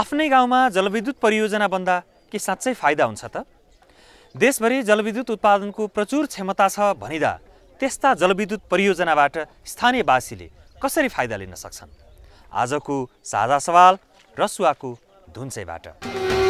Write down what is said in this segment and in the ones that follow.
आफ्नै गाउँमा जलविद्युत परियोजना बन्दा के साँच्चै फाइदा हुन्छ त देशभरि जलविद्युत उत्पादनको प्रचुर क्षमता छ भनिदा त्यस्ता जलविद्युत परियोजनाबाट स्थानीयवासीले कसरी फाइदा लिन सक्छन् आजको साझा सवाल रसुवाको धुन्चेबाट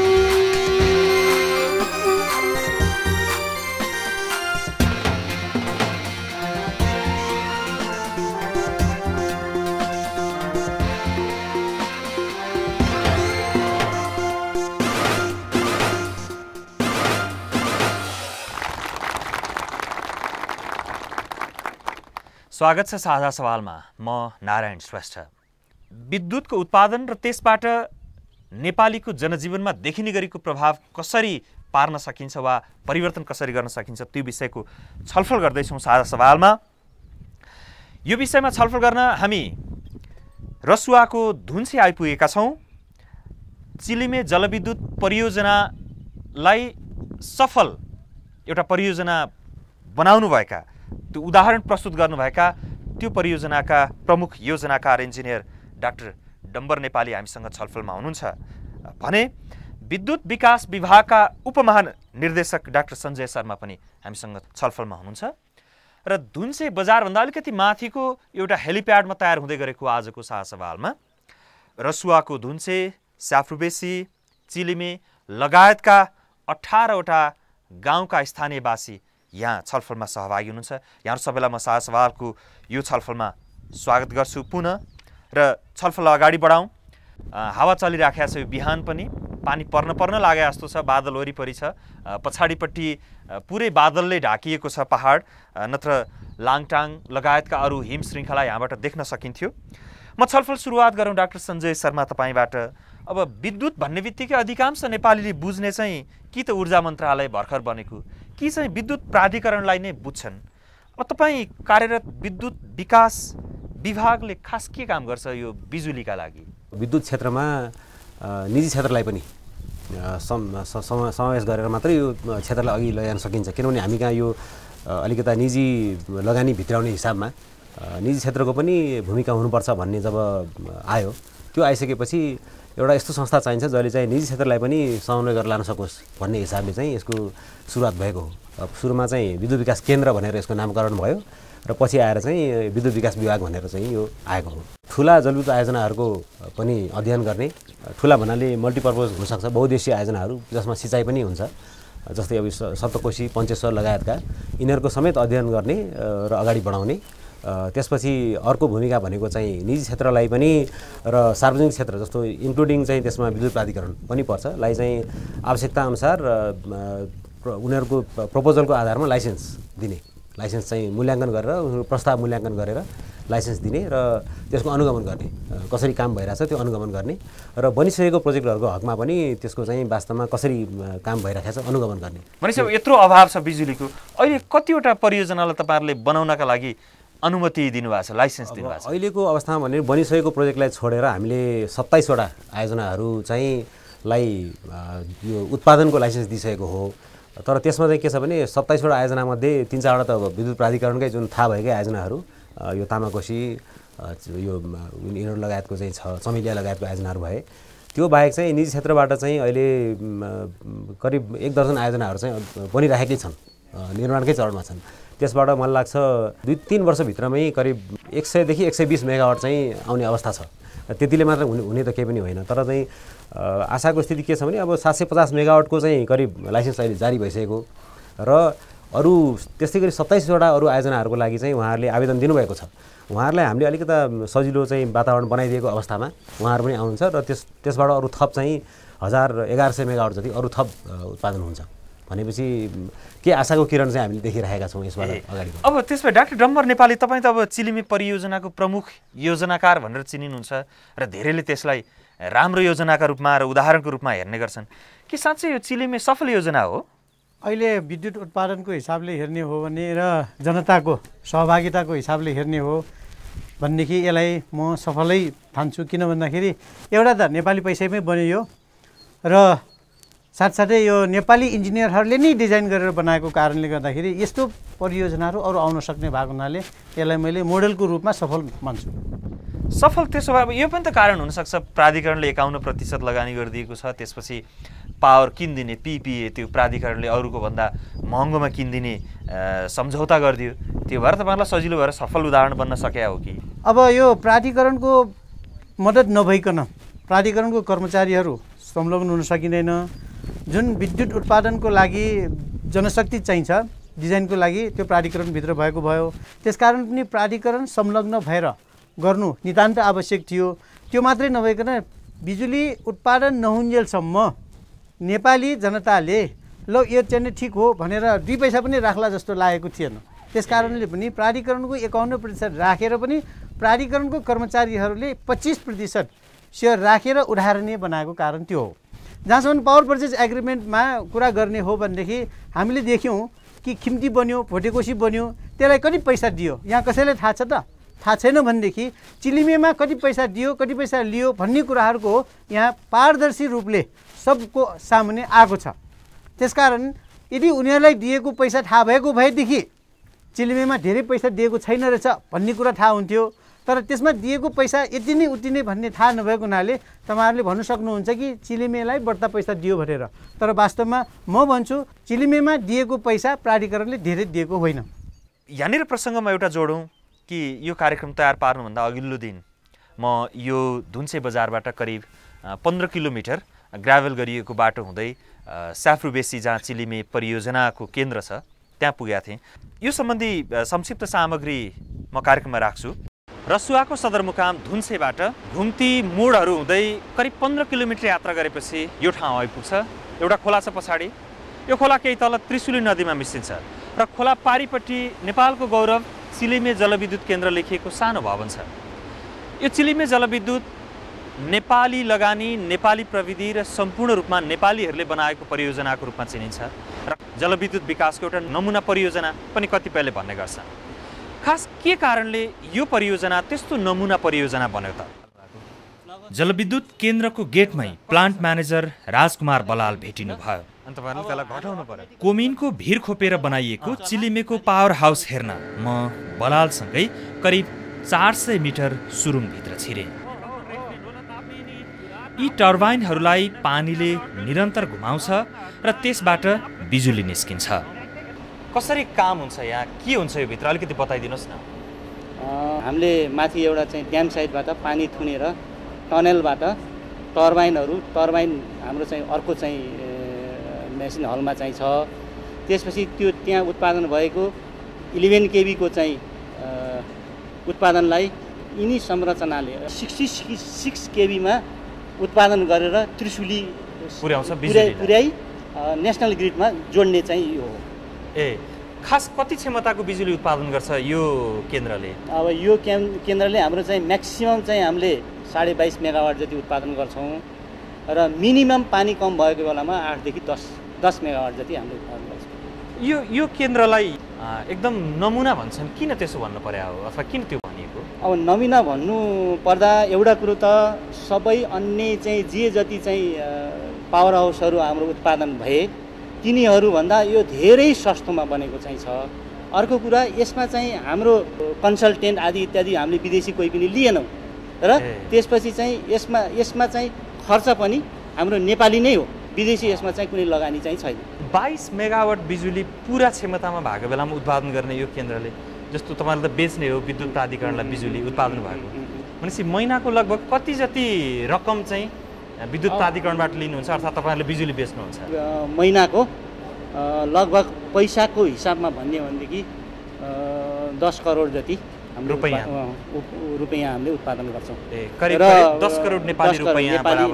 स्वागत छ साझा सवालमा म नारायण श्रेष्ठ विद्युतको उत्पादन र त्यसबाट नेपालीको जनजीवनमा देखिने गरेको प्रभाव कसरी पार्न सकिन्छ वा परिवर्तन कसरी गर्न सकिन्छ त्यो विषयको छलफल गर्दैछौँ साझा सवालमा यो विषयमा छलफल गर्न हामी रसुवाको धुन्से आइपुगेका छौँ चिलिमे जलविद्युत परियोजनालाई सफल एउटा परियोजना बनाउनुभएका त्यो उदाहरण प्रस्तुत गर्नुभएका त्यो परियोजनाका प्रमुख योजनाकार इन्जिनियर डाक्टर डम्बर नेपाली हामीसँग छलफलमा हुनुहुन्छ भने विद्युत विकास विभागका उपमहानिर्देशक डाक्टर सञ्जय शर्मा पनि हामीसँग छलफलमा हुनुहुन्छ र धुन्से बजारभन्दा अलिकति माथिको एउटा हेलिप्याडमा तयार हुँदै गरेको आजको शाहसभालमा रसुवाको धुन्से स्याफ्रुबेसी चिलिमे लगायतका अठारवटा गाउँका स्थानीयवासी यहाँ छलफलमा सहभागी हुनुहुन्छ यहाँहरू सबैलाई म सहसभाको यो छलफलमा स्वागत गर्छु पुनः र छलफल अगाडि बढाउँ हावा चलिराखेको छ यो बिहान पनि पानी पर्न पर्न लागे जस्तो छ बादल वरिपरि छ पछाडिपट्टि पुरै बादलले ढाकिएको छ पहाड नत्र लाङटाङ लगायतका अरू हिम श्रृङ्खला यहाँबाट देख्न सकिन्थ्यो म छलफल सुरुवात गरौँ डाक्टर सञ्जय शर्मा तपाईँबाट अब विद्युत भन्ने बित्तिकै अधिकांश नेपालीले बुझ्ने चाहिँ कि त ऊर्जा मन्त्रालय भर्खर बनेको कि चाहिँ विद्युत प्राधिकरणलाई नै बुझ्छन् अब तपाईँ कार्यरत विद्युत विकास विभागले खास के काम गर्छ यो बिजुलीका लागि विद्युत क्षेत्रमा निजी क्षेत्रलाई पनि समावेश गरेर मात्रै यो क्षेत्रलाई अघि लैजान सकिन्छ किनभने हामी कहाँ यो अलिकता निजी लगानी भित्राउने हिसाबमा निजी क्षेत्रको पनि भूमिका हुनुपर्छ भन्ने जब आयो त्यो आइसकेपछि एउटा यस्तो संस्था चाहिन्छ जसले चाहिँ निजी क्षेत्रलाई पनि समन्वय गरेर लान सकोस् भन्ने हिसाबले चाहिँ यसको सुरुवात भएको हो सुरुमा चाहिँ विद्युत विकास केन्द्र भनेर यसको नामकरण भयो र पछि आएर चाहिँ विद्युत विकास विभाग भनेर चाहिँ यो आएको हो ठुला जलविद्युत आयोजनाहरूको पनि अध्ययन गर्ने ठुला भन्नाले मल्टिपर्पोज हुनसक्छ बहुद्देशीय आयोजनाहरू जसमा सिँचाइ पनि हुन्छ जस्तै अब सप्तकोशी पञ्चेश्वर लगायतका यिनीहरूको समेत अध्ययन गर्ने र अगाडि बढाउने त्यसपछि अर्को भूमिका भनेको चाहिँ निजी क्षेत्रलाई पनि र सार्वजनिक क्षेत्र जस्तो इन्क्लुडिङ चाहिँ त्यसमा विद्युत प्राधिकरण पनि पर्छ लाई चाहिँ आवश्यकताअनुसार उनीहरूको प्रपोजलको आधारमा लाइसेन्स दिने लाइसेन्स चाहिँ मूल्याङ्कन गरेर उनीहरूको प्रस्ताव मूल्याङ्कन गरेर लाइसेन्स दिने र त्यसको अनुगमन गर्ने कसरी काम भइरहेछ त्यो अनुगमन गर्ने र बनिसकेको प्रोजेक्टहरूको हकमा पनि त्यसको चाहिँ वास्तवमा कसरी काम भइरहेको छ अनुगमन गर्ने भनेपछि यत्रो अभाव छ बिजुलीको अहिले कतिवटा परियोजनालाई तपाईँहरूले बनाउनका लागि अनुमति दिनुभएको छ लाइसेन्स दिनुभएको छ अहिलेको अवस्थामा भने बनिसकेको प्रोजेक्टलाई छोडेर हामीले सत्ताइसवटा आयोजनाहरू चाहिँ लाई यो उत्पादनको लाइसेन्स दिइसकेको हो तर त्यसमा चाहिँ के छ भने सत्ताइसवटा आयोजनामध्ये तिन चारवटा त अब विद्युत प्राधिकरणकै जुन थाहा भएकै आयोजनाहरू यो तामाकोसी यो यिनीहरू लगायतको चाहिँ छ चमेलिया लगायतको आयोजनाहरू भए त्यो बाहेक चाहिँ निजी क्षेत्रबाट चाहिँ अहिले करिब एक दर्जन आयोजनाहरू चाहिँ बनिराखेकै छन् निर्माणकै चरणमा छन् त्यसबाट मलाई लाग्छ दुई तिन वर्षभित्रमै करिब एक सयदेखि एक सय बिस मेगावाट चाहिँ आउने अवस्था छ त्यतिले मात्र हुने हुने त केही पनि होइन तर चाहिँ आशाको स्थिति के छ भने अब सात सय पचास मेगावाटको चाहिँ करिब लाइसेन्स अहिले जारी भइसकेको र अरू त्यस्तै गरी सत्ताइसवटा अरू आयोजनाहरूको लागि चाहिँ उहाँहरूले आवेदन दिनुभएको छ उहाँहरूलाई हामीले अलिकति सजिलो चाहिँ वातावरण बनाइदिएको अवस्थामा उहाँहरू पनि आउनुहुन्छ र त्यस त्यसबाट अरू थप चाहिँ हजार एघार सय मेगावाट जति अरू थप उत्पादन हुन्छ भनेपछि के आशाको किरण चाहिँ हामीले देखिरहेका छौँ यसबाट अगाडि अब त्यसमा डाक्टर डम्बर नेपाली तपाईँ त अब चिलिमी परियोजनाको प्रमुख योजनाकार भनेर चिनिनुहुन्छ र धेरैले त्यसलाई राम्रो योजनाका रूपमा र उदाहरणको रूपमा हेर्ने गर्छन् कि साँच्चै यो चिलिमे सफल योजना हो अहिले विद्युत उत्पादनको हिसाबले हेर्ने हो भने र जनताको सहभागिताको हिसाबले हेर्ने हो भनेदेखि यसलाई म सफलै ठान्छु किन भन्दाखेरि एउटा त नेपाली पैसामै बन्यो यो र साथसाथै यो नेपाली इन्जिनियरहरूले नै डिजाइन गरेर बनाएको कारणले गर्दाखेरि यस्तो परियोजनाहरू अरू आउन सक्ने भएको हुनाले यसलाई मैले मोडलको रूपमा सफल मान्छु सफल त्यसो भए अब यो पनि त कारण हुनसक्छ प्राधिकरणले एकाउन्न प्रतिशत लगानी गरिदिएको छ त्यसपछि पावर किनिदिने पिपिए त्यो प्राधिकरणले अरूको भन्दा महँगोमा किनिदिने सम्झौता गरिदियो त्यो भएर तपाईँहरूलाई सजिलो भएर सफल उदाहरण बन्न सके हो कि अब यो प्राधिकरणको मद्दत नभइकन प्राधिकरणको कर्मचारीहरू संलग्न हुन सकिँदैन जुन विद्युत उत्पादनको लागि जनशक्ति चाहिन्छ डिजाइनको लागि त्यो प्राधिकरणभित्र भएको भयो त्यसकारण पनि प्राधिकरण संलग्न भएर गर्नु नितान्त आवश्यक थियो त्यो मात्रै नभइकन बिजुली उत्पादन नहुन्जेलसम्म नेपाली जनताले ल यो चाहिँ नै ठिक हो भनेर दुई पैसा पनि राख्ला जस्तो लागेको थिएन त्यस कारणले पनि प्राधिकरणको एकाउन्न प्रतिशत राखेर पनि प्राधिकरणको कर्मचारीहरूले पच्चिस प्रतिशत सेयर राखेर उदाहरणीय बनाएको कारण त्यो हो जहाँसम्म पावर पर्चेज एग्रिमेन्टमा कुरा गर्ने हो भनेदेखि हामीले देख्यौँ कि खिम्ती बन्यो भोटेकोसी बन्यो त्यसलाई कति पैसा दियो यहाँ कसैलाई थाहा छ त थाहा छैन भनेदेखि चिलिमेमा कति पैसा दियो कति पैसा लियो भन्ने कुराहरूको यहाँ पारदर्शी रूपले सबको सामुने आएको छ त्यसकारण यदि उनीहरूलाई दिएको पैसा थाहा भएको भएदेखि चिलिमेमा धेरै पैसा दिएको छैन रहेछ भन्ने कुरा थाहा हुन्थ्यो तर त्यसमा दिएको पैसा यति नै उति नै भन्ने थाहा नभएको हुनाले तपाईँहरूले भन्नु सक्नुहुन्छ कि चिलिमेलाई बढ्ता पैसा दियो भनेर तर वास्तवमा म भन्छु चिलिमेमा दिएको पैसा प्राधिकरणले धेरै दिएको होइन यहाँनिर प्रसङ्गमा एउटा जोडौँ कि यो कार्यक्रम तयार पार्नुभन्दा अघिल्लो दिन म यो धुन्से बजारबाट करिब पन्ध्र किलोमिटर ग्राभल गरिएको बाटो हुँदै स्याफ्रुबेसी जहाँ चिलिमे परियोजनाको केन्द्र छ त्यहाँ पुगेका थिएँ यो सम्बन्धी संक्षिप्त सामग्री म कार्यक्रममा राख्छु रसुवाको सदरमुकाम धुन्सेबाट घुम्ती मोडहरू हुँदै करिब पन्ध्र किलोमिटर यात्रा गरेपछि यो ठाउँ आइपुग्छ एउटा खोला छ पछाडि यो खोला केही तल त्रिशुली नदीमा मिसिन्छ र खोला पारिपट्टि नेपालको गौरव चिलिमे जलविद्युत केन्द्र लेखिएको सानो भवन छ यो चिलिमे जलविद्युत नेपाली लगानी नेपाली प्रविधि र सम्पूर्ण रूपमा नेपालीहरूले बनाएको परियोजनाको रूपमा चिनिन्छ र जलविद्युत विकासको एउटा नमुना परियोजना पनि कतिपयले भन्ने गर्छ खास के कारणले यो परियोजना त्यस्तो नमुना परियोजना बन्यो त जलविद्युत केन्द्रको गेटमै प्लान्ट म्यानेजर राजकुमार बलाल भेटिनु भयो कोमिनको भिर खोपेर बनाइएको चिलिमेको पावर हाउस हेर्न म बलालसँगै करिब चार सय मिटर सुरुङभित्र छिरे यी टर्बाइनहरूलाई पानीले निरन्तर घुमाउँछ र त्यसबाट बिजुली निस्किन्छ कसरी काम हुन्छ यहाँ के हुन्छ यो भित्र अलिकति बताइदिनुहोस् न हामीले माथि एउटा चाहिँ ड्याम साइडबाट पानी थुनेर टनेलबाट टर्बाइनहरू टर्बाइन हाम्रो चाहिँ अर्को चाहिँ मेसिन हलमा चाहिँ छ त्यसपछि त्यो त्यहाँ उत्पादन भएको इलेभेन केबीको चाहिँ उत्पादनलाई यिनी संरचनाले सिक्सटी सिक्स केबीमा उत्पादन गरेर त्रिशुली पुर्याउँछ पुर्याइ नेसनल ग्रिडमा जोड्ने चाहिँ यो हो ए खास कति क्षमताको बिजुली उत्पादन गर्छ यो केन्द्रले अब यो केन्द्रले हाम्रो चाहिँ म्याक्सिमम् चाहिँ हामीले साढे बाइस मेगावाट जति उत्पादन गर्छौँ र मिनिमम पानी कम भएको बेलामा आठदेखि दस दस मेगावाट जति हामीले उत्पादन गर्छौँ यो यो केन्द्रलाई एकदम नमुना भन्छन् किन त्यसो भन्नु पर्या हो अथवा किन त्यो भनिएको अब नमुना भन्नु पर्दा एउटा कुरो त सबै अन्य चाहिँ जे जति चाहिँ पावर हाउसहरू हाम्रो उत्पादन भए तिनीहरूभन्दा यो धेरै सस्तोमा बनेको चाहिँ छ अर्को कुरा यसमा चाहिँ हाम्रो कन्सल्टेन्ट आदि इत्यादि हामीले विदेशी कोही पनि लिएनौँ र त्यसपछि चाहिँ यसमा यसमा चाहिँ खर्च पनि हाम्रो नेपाली नै हो विदेशी यसमा चाहिँ कुनै लगानी चाहिँ छैन बाइस मेगावट बिजुली पुरा क्षमतामा भएको बेलामा उत्पादन गर्ने यो केन्द्रले जस्तो तपाईँले त बेच्ने हो विद्युत प्राधिकरणलाई बिजुली उत्पादन भएको भनेपछि महिनाको लगभग कति जति रकम चाहिँ विद्युत प्राधिकरणबाट लिनुहुन्छ अर्थात् तपाईँहरूले बिजुली बेच्नुहुन्छ महिनाको लगभग पैसाको हिसाबमा भन्ने हो भनेदेखि दस करोड जति हाम्रो रुपियाँ हामीले उत्पादन गर्छौँ र दस करोड नेपाली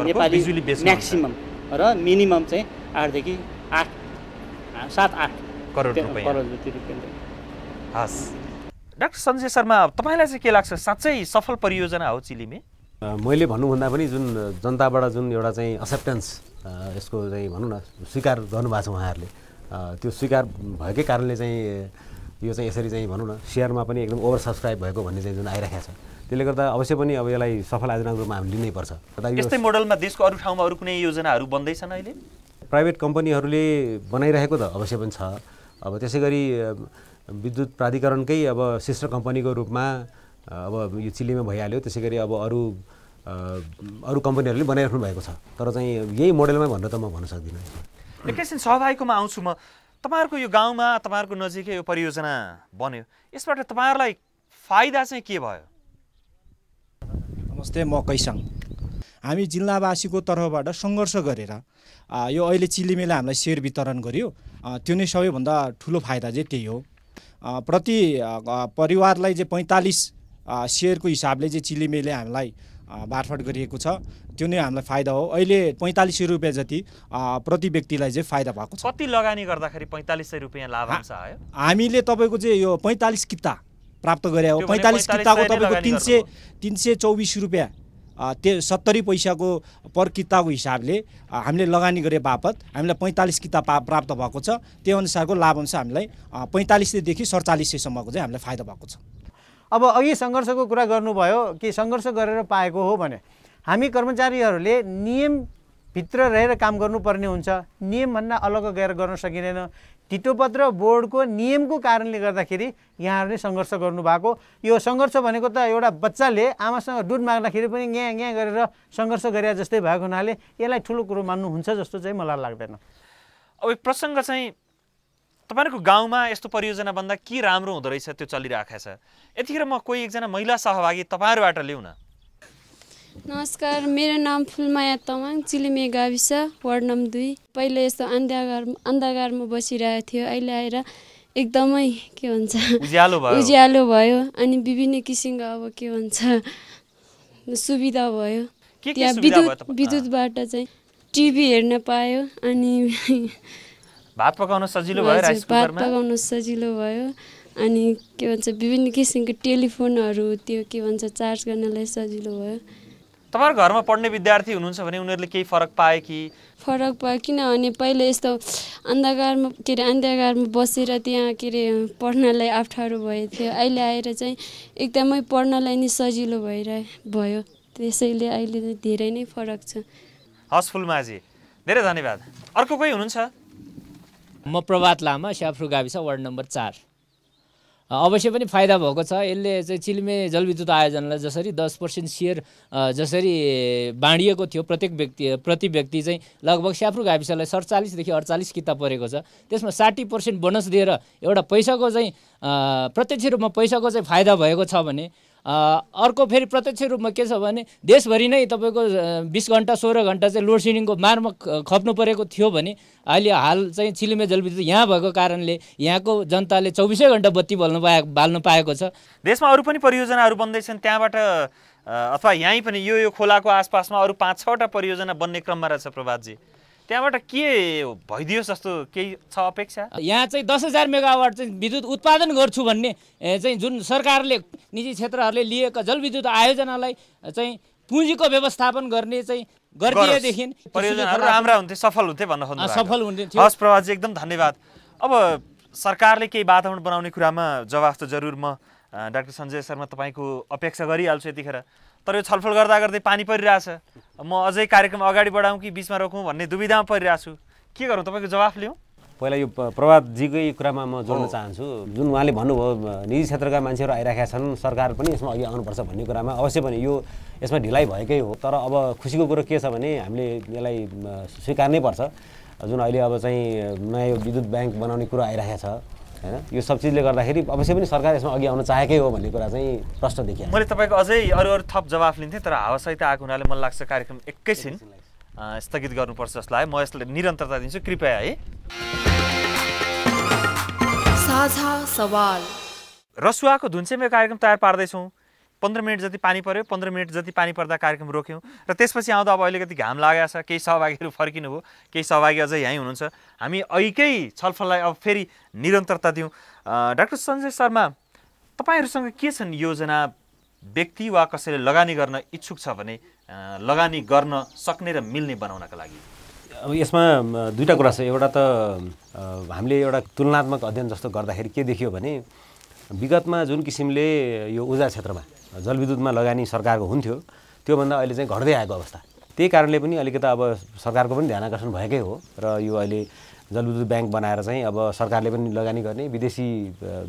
नेपाली म्याक्सिमम र मिनिमम चाहिँ आठदेखि आठ सात आठ करोड करोड जति रुपियाँ हस् डाक्टर सञ्जय शर्मा तपाईँलाई चाहिँ के लाग्छ साँच्चै सफल परियोजना हो चिलीमे मैले भन्नुभन्दा पनि जुन जनताबाट जुन एउटा चाहिँ एक्सेप्टेन्स यसको चाहिँ भनौँ न स्वीकार गर्नुभएको छ उहाँहरूले त्यो स्वीकार भएकै कारणले चाहिँ यो चाहिँ यसरी चाहिँ भनौँ न सेयरमा पनि एकदम ओभर सब्सक्राइब भएको भन्ने चाहिँ जुन आइरहेको छ त्यसले गर्दा अवश्य पनि अब यसलाई सफल आयोजनाको रूपमा हामी लिनैपर्छ यस्तै मोडलमा देशको अरू ठाउँमा अरू कुनै योजनाहरू बन्दैछन् अहिले प्राइभेट कम्पनीहरूले बनाइरहेको त अवश्य पनि छ अब त्यसै गरी विद्युत प्राधिकरणकै अब सिस्टर कम्पनीको रूपमा अब यो चिल्लीमा भइहाल्यो त्यसै गरी अब अरू अरू कम्पनीहरूले बनाइराख्नु भएको छ तर चाहिँ यही मोडलमै भनेर त म भन्न सक्दिनँ एकैछिन सहभागीकोमा आउँछु म तपाईँहरूको यो गाउँमा तपाईँहरूको नजिकै यो परियोजना बन्यो यसबाट तपाईँहरूलाई फाइदा चाहिँ के भयो नमस्ते म कैसाङ हामी जिल्लावासीको तर्फबाट सङ्घर्ष गरेर यो अहिले चिल्लीमेले हामीलाई सेयर वितरण गर्यो त्यो नै सबैभन्दा ठुलो फाइदा चाहिँ त्यही हो प्रति परिवारलाई चाहिँ पैँतालिस सेयरको हिसाबले चाहिँ चिलिमेले हामीलाई बाँडफाँड गरिएको छ त्यो नै हामीलाई फाइदा हो अहिले पैँतालिस सय रुपियाँ जति प्रति व्यक्तिलाई चाहिँ फाइदा भएको छ कति लगानी गर्दाखेरि पैँतालिस सय रुपियाँ हुन्छ आयो हामीले तपाईँको चाहिँ यो पैँतालिस किता प्राप्त गरे हो पैँतालिस किताको तपाईँको तिन सय तिन सय चौबिस रुपियाँ त्यो सत्तरी पैसाको पर किताको हिसाबले हामीले लगानी गरे बापत हामीलाई पैँतालिस किताब पा प्राप्त भएको छ त्यो अनुसारको लाभ अनुसार हामीलाई पैँतालिस सयदेखि सडचालिस सयसम्मको चाहिँ हामीलाई फाइदा भएको छ अब अघि सङ्घर्षको कुरा गर्नुभयो कि सङ्घर्ष गरेर पाएको हो भने हामी कर्मचारीहरूले नियमभित्र रहेर काम गर्नुपर्ने हुन्छ नियमभन्दा अलग गएर गर्न सकिँदैन टिटोपत्र बोर्डको नियमको कारणले गर्दाखेरि यहाँहरूले सङ्घर्ष गर्नुभएको यो सङ्घर्ष भनेको त एउटा बच्चाले आमासँग दुध माग्दाखेरि पनि यहाँ यहाँ गरेर सङ्घर्ष गरे जस्तै भएको हुनाले यसलाई ठुलो कुरो मान्नुहुन्छ जस्तो चाहिँ मलाई लाग्दैन अब प्रसङ्ग चाहिँ तपाईँहरूको गाउँमा यस्तो परियोजना भन्दा के राम्रो हुँदो रहेछ त्यो चलिरहेको छ यतिखेर म कोही एकजना महिला सहभागी तपाईँहरूबाट ल्याउन नमस्कार मेरो नाम फुलमाया तमाङ चिलिमे गाविस वार्ड नम्बर दुई पहिले यस्तो अन्धागार अन्धकारमा बसिरहेको थियो अहिले आएर एकदमै के भन्छ उज्यालो भयो उज्यालो भयो अनि विभिन्न किसिमको अब के भन्छ सुविधा भयो त्यहाँ विद्युत विद्युतबाट चाहिँ टिभी हेर्न पायो अनि भात पकाउन सजिलो भयो भात पकाउन सजिलो भयो अनि के भन्छ विभिन्न किसिमको टेलिफोनहरू त्यो के भन्छ चार्ज गर्नलाई सजिलो भयो तपाईँहरू घरमा पढ्ने विद्यार्थी हुनुहुन्छ भने उनीहरूले केही फरक पाए कि फरक पायो किनभने पहिले यस्तो अन्धकारमा के अरे अन्धकारमा बसेर त्यहाँ के अरे पढ्नलाई अप्ठ्यारो भएको थियो अहिले आएर चाहिँ एकदमै पढ्नलाई नै सजिलो भएर भयो त्यसैले अहिले धेरै नै फरक छ हस् फुलमाझी धेरै धन्यवाद अर्को कोही हुनुहुन्छ म प्रभात लामा स्याफ्रु गाविस वार्ड नम्बर चार अवश्य पनि फाइदा भएको छ यसले चाहिँ चिल्मे जलविद्युत आयोजनालाई जसरी दस पर्सेन्ट सेयर जसरी बाँडिएको थियो प्रत्येक व्यक्ति प्रति व्यक्ति चाहिँ लगभग स्याफ्रु गाविसलाई सडचालिसदेखि अडचालिस किताब परेको छ त्यसमा साठी पर्सेन्ट बोनस दिएर एउटा पैसाको चाहिँ प्रत्यक्ष रूपमा पैसाको चाहिँ फाइदा भएको छ भने अर्को फेरि प्रत्यक्ष रूपमा के छ भने देशभरि नै तपाईँको बिस घन्टा सोह्र घन्टा चाहिँ लोड सेडिङको मारमा खप्नु परेको थियो भने अहिले हाल चाहिँ छिलिमे जलविद्युत यहाँ भएको कारणले यहाँको जनताले चौबिसै घन्टा बत्ती बल्नु पाए बाल्नु पाएको छ देशमा अरू पनि परियोजनाहरू बन्दैछन् त्यहाँबाट अथवा यहीँ पनि यो यो खोलाको आसपासमा अरू पाँच छवटा परियोजना बन्ने क्रममा रहेछ प्रभातजी त्यहाँबाट के भइदियोस् जस्तो केही छ अपेक्षा यहाँ चाहिँ दस हजार मेगावाट चाहिँ विद्युत उत्पादन गर्छु भन्ने चाहिँ जुन सरकारले निजी क्षेत्रहरूले लिएको जलविद्युत आयोजनालाई चाहिँ पुँजीको व्यवस्थापन गर्ने चाहिँ गरिदिएदेखि परियोजनाहरू राम्रा हुन्थे सफल हुन्थे भन्न खोज्नु सफल हुन्थ्यो हस् प्रभाजी एकदम धन्यवाद अब सरकारले केही वातावरण बनाउने कुरामा जवाफ त जरुर म डाक्टर सञ्जय शर्मा तपाईँको अपेक्षा गरिहाल्छु यतिखेर तर यो छलफल गर्दा गर्दै पानी परिरहेछ म अझै कार्यक्रम अगाडि बढाउँ कि बिचमा रोकौँ भन्ने दुविधामा परिरहेको छु के गरौँ तपाईँको जवाफ लिउँ पहिला यो प्रभातजीकै कुरामा म जोड्न चाहन्छु जुन उहाँले भन्नुभयो निजी क्षेत्रका मान्छेहरू आइरहेका छन् सरकार पनि यसमा अघि आउनुपर्छ भन्ने कुरामा अवश्य पनि यो यसमा ढिलाइ भएकै हो तर अब खुसीको कुरो के छ भने हामीले यसलाई स्वीकार्नै पर्छ जुन अहिले अब चाहिँ नयाँ यो विद्युत ब्याङ्क बनाउने कुरो आइरहेको छ होइन यो सब चिजले गर्दाखेरि अवश्य पनि सरकार यसमा अघि आउन चाहेकै हो भन्ने कुरा चाहिँ प्रश्न देखियो मैले तपाईँको अझै अरू अरू थप जवाफ लिन्थेँ तर हावासहित आएको हुनाले मलाई लाग्छ कार्यक्रम एकैछिन स्थगित गर्नुपर्छ जस्तो लाग्यो म यसलाई निरन्तरता दिन्छु कृपया है रसुवाको मेरो कार्यक्रम तयार पार्दैछौँ पन्ध्र मिनट जति पानी पऱ्यो पन्ध्र मिनट जति पानी पर्दा कार्यक्रम रोक्यौँ र त्यसपछि आउँदा अब अलिकति घाम लागेको छ केही सहभागीहरू फर्किनुभयो केही सहभागी अझै यहीँ हुनुहुन्छ हामी अहिकै छलफललाई अब फेरि निरन्तरता दिउँ डाक्टर सञ्जय शर्मा तपाईँहरूसँग के छन् योजना व्यक्ति वा कसैले लगानी गर्न इच्छुक छ भने लगानी गर्न सक्ने र मिल्ने बनाउनका लागि अब यसमा दुईवटा कुरा छ एउटा त हामीले एउटा तुलनात्मक अध्ययन जस्तो गर्दाखेरि के देखियो भने विगतमा जुन किसिमले यो ऊर्जा क्षेत्रमा जलविद्युतमा लगानी सरकारको हुन्थ्यो त्योभन्दा अहिले चाहिँ घट्दै आएको अवस्था त्यही कारणले पनि अलिकति अब सरकारको पनि ध्यान आकर्षण भएकै हो र यो अहिले जलविद्युत ब्याङ्क बनाएर चाहिँ अब सरकारले पनि लगानी गर्ने विदेशी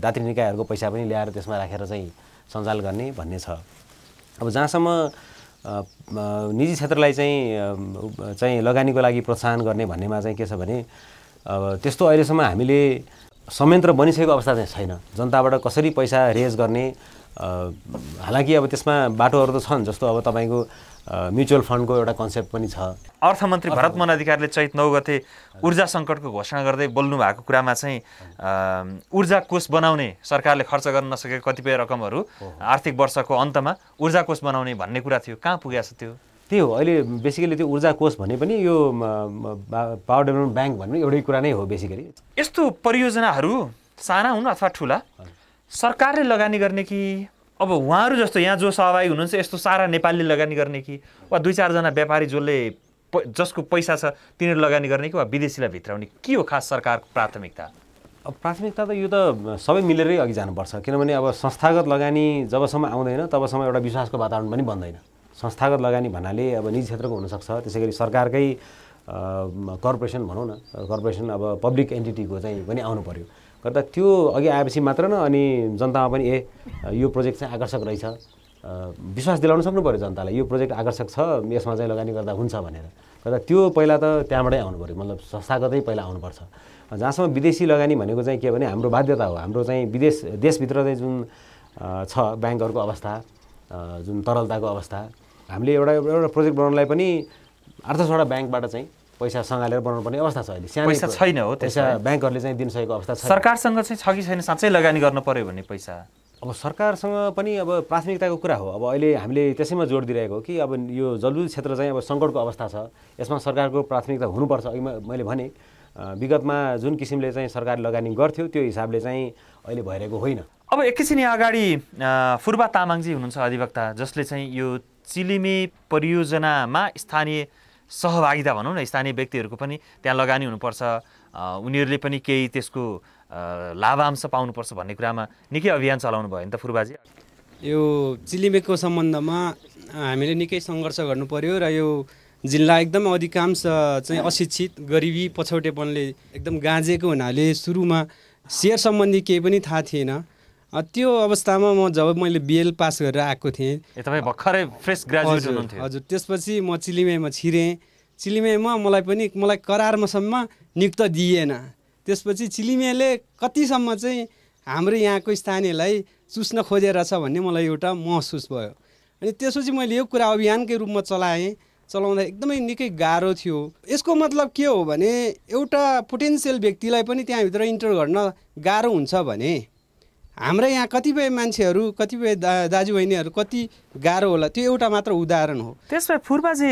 दात्री निकायहरूको पैसा पनि ल्याएर त्यसमा राखेर चाहिँ सञ्जाल गर्ने भन्ने छ अब जहाँसम्म निजी क्षेत्रलाई चाहिँ चाहिँ लगानीको लागि प्रोत्साहन गर्ने भन्नेमा चाहिँ के छ भने अब त्यस्तो अहिलेसम्म हामीले संयन्त्र बनिसकेको अवस्था चाहिँ छैन जनताबाट कसरी पैसा रेज गर्ने हालाकि अब त्यसमा बाटोहरू त छन् जस्तो अब तपाईँको म्युचुअल फन्डको एउटा कन्सेप्ट पनि छ अर्थमन्त्री भरत मन अधिकारीले चैत नौ गते ऊर्जा सङ्कटको घोषणा गर्दै बोल्नु भएको कुरामा चाहिँ ऊर्जा कोष बनाउने सरकारले खर्च गर्न नसकेको कतिपय रकमहरू आर्थिक वर्षको अन्तमा ऊर्जा कोष बनाउने भन्ने कुरा थियो कहाँ पुगेको छ त्यो त्यही हो अहिले बेसिकली त्यो ऊर्जा कोष भने पनि यो पावर डेभलपमेन्ट ब्याङ्क भन्ने एउटै कुरा नै हो बेसिकली यस्तो परियोजनाहरू साना हुन् अथवा ठुला सरकारले लगानी गर्ने कि अब उहाँहरू जस्तो यहाँ जो सहभागी हुनुहुन्छ यस्तो सारा नेपालीले लगानी गर्ने कि वा दुई चारजना व्यापारी जसले जसको पैसा छ तिनीहरू लगानी गर्ने कि वा विदेशीलाई भित्राउने के हो खास सरकारको प्राथमिकता अब प्राथमिकता त यो त सबै मिलेरै अघि जानुपर्छ किनभने अब संस्थागत लगानी जबसम्म आउँदैन तबसम्म एउटा विश्वासको वातावरण पनि बन्दैन संस्थागत लगानी भन्नाले अब निजी क्षेत्रको हुनसक्छ त्यसै गरी सरकारकै कर्पोरेसन भनौँ न कर्पोरेसन अब पब्लिक एन्टिटीको चाहिँ पनि आउनु पऱ्यो गर्दा त्यो अघि आएपछि मात्र न अनि जनतामा पनि ए यो प्रोजेक्ट चाहिँ आकर्षक रहेछ विश्वास दिलाउन सक्नु पऱ्यो जनतालाई यो प्रोजेक्ट आकर्षक छ यसमा चाहिँ लगानी गर्दा हुन्छ भनेर गर्दा त्यो पहिला त त्यहाँबाटै आउनु पऱ्यो मतलब संस्थागतै पहिला आउनुपर्छ जहाँसम्म विदेशी लगानी भनेको चाहिँ के भने हाम्रो बाध्यता हो हाम्रो चाहिँ विदेश देशभित्र चाहिँ जुन छ ब्याङ्कहरूको अवस्था जुन तरलताको अवस्था हामीले एउटा एउटा प्रोजेक्ट बनाउनलाई पनि आठ दसवटा ब्याङ्कबाट चाहिँ पैसा सँगालेर पर्ने अवस्था छ अहिले पैसा छैन हो त्यसै ब्याङ्कहरूले चाहिँ दिन सकेको अवस्था छ सरकारसँग चाहिँ छ कि छैन साँच्चै लगानी गर्नु पऱ्यो भने पैसा अब सरकारसँग पनि अब प्राथमिकताको कुरा हो अब अहिले हामीले त्यसैमा जोड दिइरहेको हो कि अब यो जलविद्युत क्षेत्र चाहिँ अब सङ्कटको अवस्था छ यसमा सरकारको प्राथमिकता हुनुपर्छ अघि मैले भने विगतमा जुन किसिमले चाहिँ सरकारले लगानी गर्थ्यो त्यो हिसाबले चाहिँ अहिले भइरहेको होइन अब एकैछिन यहाँ अगाडि फुर्बा तामाङजी हुनुहुन्छ अधिवक्ता जसले चाहिँ यो चिलिमे परियोजनामा स्थानीय सहभागिता भनौँ न स्थानीय व्यक्तिहरूको पनि त्यहाँ लगानी हुनुपर्छ उनीहरूले पनि केही त्यसको लाभांश पाउनुपर्छ भन्ने कुरामा निकै अभियान चलाउनु भयो नि त फुर्बाजी यो चिलिमेकको सम्बन्धमा हामीले निकै सङ्घर्ष गर्नु पऱ्यो र यो जिल्ला एकदम अधिकांश चाहिँ अशिक्षित गरिबी पछौटेपनले एकदम गाँजेको हुनाले सुरुमा सेयर सम्बन्धी केही पनि थाहा थिएन त्यो अवस्थामा म जब मैले बिएल पास गरेर आएको थिएँ तपाईँ भर्खरै फ्रेस ग्रेजुएट हुनुहुन्थ्यो हजुर त्यसपछि म चिलिमेमा छिरेँ चिलिमेमा मलाई पनि मलाई करारमासम्म नियुक्त दिइएन त्यसपछि चिलिमेले कतिसम्म चाहिँ हाम्रो यहाँको स्थानीयलाई चुस्न खोजेर छ भन्ने मलाई एउटा महसुस भयो अनि त्यसपछि मैले यो कुरा अभियानकै रूपमा चलाएँ चलाउँदा एकदमै निकै गाह्रो थियो यसको मतलब के हो भने एउटा पोटेन्सियल व्यक्तिलाई पनि त्यहाँभित्र इन्टर गर्न गाह्रो हुन्छ भने हाम्रा यहाँ कतिपय मान्छेहरू कतिपय दा दाजुबहिनीहरू कति गाह्रो होला त्यो एउटा मात्र उदाहरण हो त्यस भए फुर्बाजी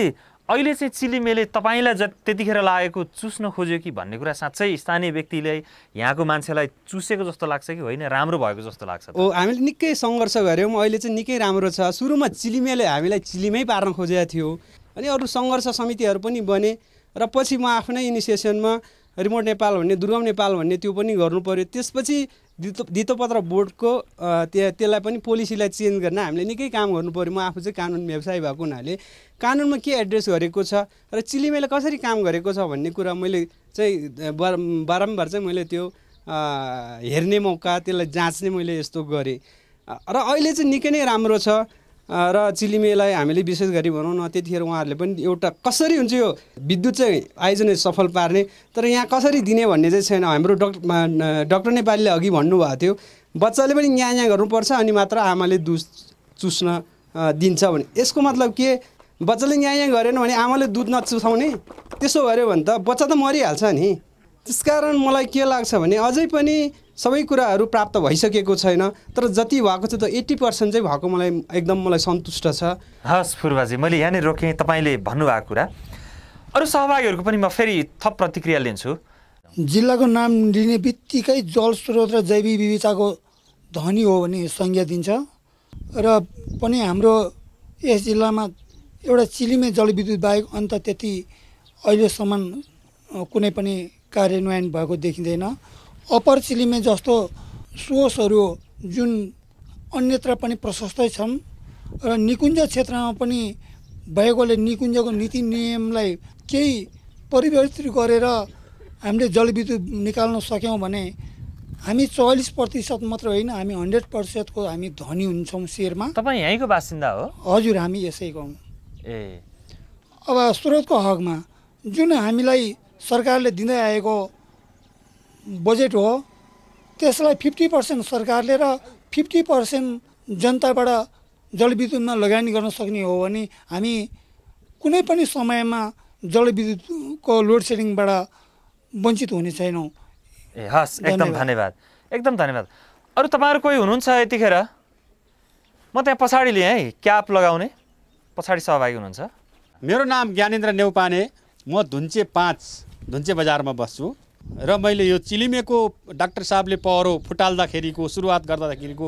अहिले चाहिँ चिलिमेले तपाईँलाई ज त्यतिखेर लागेको चुस्न खोज्यो कि भन्ने कुरा साँच्चै स्थानीय व्यक्तिले यहाँको मान्छेलाई चुसेको जस्तो लाग्छ कि होइन राम्रो भएको जस्तो लाग्छ हो हामीले निकै सङ्घर्ष गऱ्यौँ अहिले चाहिँ निकै राम्रो छ सुरुमा चिलिमेले हामीलाई चिलिमै पार्न खोजेको थियो अनि अरू सङ्घर्ष समितिहरू पनि बने र पछि म आफ्नै इनिसिएसनमा रिमोट नेपाल भन्ने दुर्गम नेपाल भन्ने त्यो पनि गर्नु पऱ्यो त्यसपछि दितो दितोपत्र बोर्डको त्यो त्यसलाई पनि पोलिसीलाई चेन्ज गर्न हामीले निकै काम गर्नु पऱ्यो म आफू चाहिँ कानुन व्यवसायी भएको हुनाले कानुनमा के एड्रेस गरेको छ र चिलिमेले कसरी काम गरेको छ भन्ने कुरा मैले चाहिँ बारम्बार चाहिँ मैले त्यो हेर्ने मौका त्यसलाई जाँच्ने मैले यस्तो गरेँ र अहिले चाहिँ निकै नै राम्रो छ र चिलिमेलाई हामीले विशेष गरी भनौँ न त्यतिखेर उहाँहरूले पनि एउटा कसरी हुन्छ यो विद्युत चाहिँ आयोजना सफल पार्ने तर यहाँ कसरी दिने भन्ने चाहिँ छैन हाम्रो डक्टर डक्टर नेपालीले अघि भन्नुभएको थियो बच्चाले पनि यहाँ यहाँ गर्नुपर्छ अनि मात्र आमाले दुध चुस्न दिन्छ भने यसको मतलब के बच्चाले यहाँ यहाँ गरेन भने आमाले दुध नचुसाउने त्यसो गऱ्यो भने त बच्चा त मरिहाल्छ नि त्यसकारण मलाई के लाग्छ भने अझै पनि सबै कुराहरू प्राप्त भइसकेको छैन तर जति भएको छ त एट्टी पर्सेन्ट चाहिँ भएको मलाई एकदम मलाई सन्तुष्ट छ हस् फुर्बाजी मैले यहाँ यहाँनिर रोकेँ तपाईँले भन्नुभएको कुरा अरू सहभागीहरूको पनि म फेरि थप प्रतिक्रिया लिन्छु जिल्लाको नाम लिने बित्तिकै जलस्रोत र जैविक विविधताको धनी हो भने संज्ञा दिन्छ र पनि हाम्रो यस जिल्लामा एउटा चिलिमै जलविद्युत बाहेक अन्त त्यति अहिलेसम्म कुनै पनि कार्यान्वयन भएको देखिँदैन अप्पर चिलिमे जस्तो सोर्सहरू जुन अन्यत्र पनि प्रशस्तै छन् र निकुञ्ज क्षेत्रमा पनि भएकोले निकुञ्जको नीति नियमलाई केही परिवर्तित गरेर हामीले जलविद्युत निकाल्न सक्यौँ भने हामी चौवालिस प्रतिशत मात्र होइन हामी हन्ड्रेड पर्सेन्टको हामी धनी हुन्छौँ सेयरमा तपाईँ यहीँको बासिन्दा हो हजुर हामी यसैको गाउँ ए अब स्रोतको हकमा जुन हामीलाई सरकारले दिँदै आएको बजेट हो त्यसलाई फिफ्टी पर्सेन्ट सरकारले र फिफ्टी पर्सेन्ट जनताबाट जलविद्युतमा लगानी गर्न सक्ने हो भने हामी कुनै पनि समयमा जलविद्युतको लोड सेडिङबाट वञ्चित हुने छैनौँ ए हस् एकदम धन्यवाद एकदम धन्यवाद अरू तपाईँहरू कोही हुनुहुन्छ यतिखेर म त्यहाँ पछाडि लिएँ है क्याप लगाउने पछाडि सहभागी हुनुहुन्छ मेरो नाम ज्ञानेन्द्र नेउपाने म धुन्चे पाँच धुन्चे बजारमा बस्छु र मैले यो चिलिमेको डाक्टर साहबले पहरो फुटाल्दाखेरिको सुरुवात गर्दाखेरिको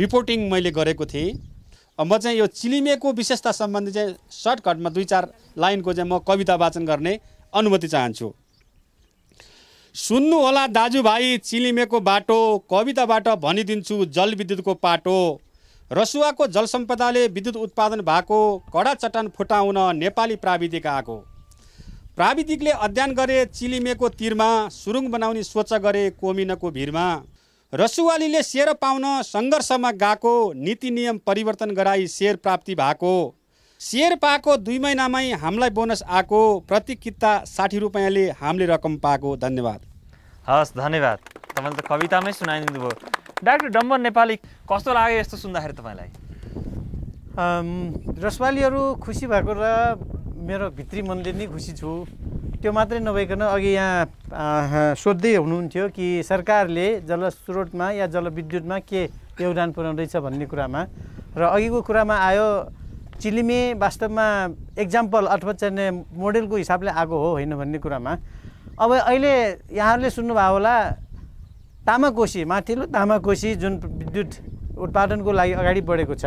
रिपोर्टिङ मैले गरेको थिएँ म चाहिँ यो चिलिमेको विशेषता सम्बन्धी चाहिँ सर्टकटमा दुई चार लाइनको चाहिँ म कविता वाचन गर्ने अनुमति चाहन्छु सुन्नु होला दाजुभाइ चिलिमेको बाटो कविताबाट भनिदिन्छु जलविद्युतको पाटो रसुवाको जलसम्पदाले विद्युत उत्पादन भएको कडा चट्टान फुटाउन नेपाली प्राविधिक आएको प्राविधिकले अध्ययन गरे चिलिमेको तिरमा सुरुङ बनाउने सोच गरे कोमिनको भिरमा रसुवालीले सेर पाउन सङ्घर्षमा गएको नीति नियम परिवर्तन गराई सेर प्राप्ति भएको सेयर पाएको दुई महिनामै हामीलाई बोनस आएको प्रति किता साठी रुपियाँले हामीले रकम पाएको धन्यवाद हस् धन्यवाद तपाईँले त कवितामै सुनाइदिनु भयो डाक्टर डम्बर नेपाली कस्तो लाग्यो यस्तो सुन्दाखेरि तपाईँलाई रसवालीहरू खुसी भएको र मेरो भित्री मनले नै खुसी छु त्यो मात्रै नभइकन अघि यहाँ सोध्दै हुनुहुन्थ्यो कि सरकारले जलस्रोतमा या जलविद्युतमा के योगदान पुर्याउँदैछ भन्ने कुरामा र अघिको कुरामा आयो चिलिमे वास्तवमा एक्जाम्पल अथवा चाहिँ मोडेलको हिसाबले आएको हो होइन भन्ने कुरामा अब अहिले यहाँहरूले सुन्नुभयो होला तामाकोसी माथिल्लो तामाकोसी जुन विद्युत उत्पादनको लागि अगाडि बढेको छ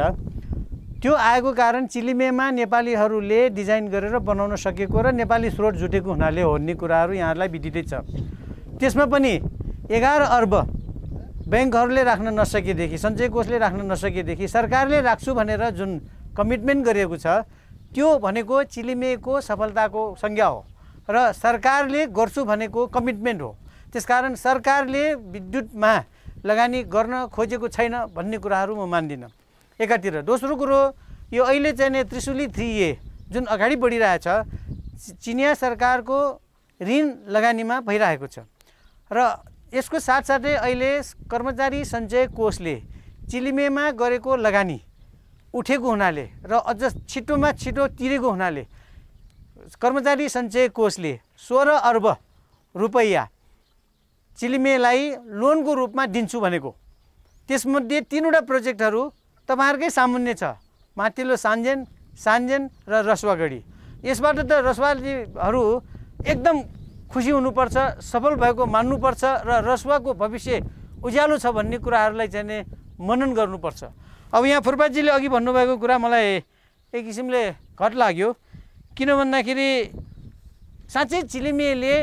त्यो आएको कारण चिलिमेमा नेपालीहरूले डिजाइन गरेर बनाउन सकेको र नेपाली स्रोत जुटेको हुनाले भन्ने कुराहरू यहाँहरूलाई विदितै छ त्यसमा पनि एघार अर्ब ब्याङ्कहरूले राख्न नसकेदेखि सञ्चय कोषले राख्न नसकेदेखि सरकारले राख्छु भनेर रा जुन कमिटमेन्ट गरिएको छ त्यो भनेको चिलिमेको सफलताको संज्ञा हो र सरकारले गर्छु भनेको कमिटमेन्ट हो त्यसकारण सरकारले विद्युतमा लगानी गर्न खोजेको छैन भन्ने कुराहरू म मान्दिनँ एकातिर दोस्रो कुरो यो अहिले चाहिँ नि त्रिशुली थ्री ए जुन अगाडि बढिरहेछ चिनिया सरकारको ऋण लगानीमा भइरहेको छ र यसको साथसाथै अहिले कर्मचारी सञ्चय कोषले चिलिमेमा गरेको लगानी उठेको हुनाले र अझ छिटोमा छिटो तिरेको हुनाले कर्मचारी सञ्चय कोषले सोह्र अर्ब रुपैयाँ चिलिमेलाई लोनको रूपमा दिन्छु भनेको त्यसमध्ये तिनवटा प्रोजेक्टहरू तपाईँहरूकै सामुन्ने छ माथिल्लो सान्जेन सान्जेन र रसुवागढी यसबाट त रसुवाजीहरू एकदम खुसी हुनुपर्छ सफल भएको मान्नुपर्छ र रसुवाको भविष्य उज्यालो छ भन्ने कुराहरूलाई चाहिँ मनन गर्नुपर्छ अब यहाँ फुर्पाजीले अघि भन्नुभएको कुरा मलाई एक किसिमले घट लाग्यो किन भन्दाखेरि साँच्चै चिलिमेले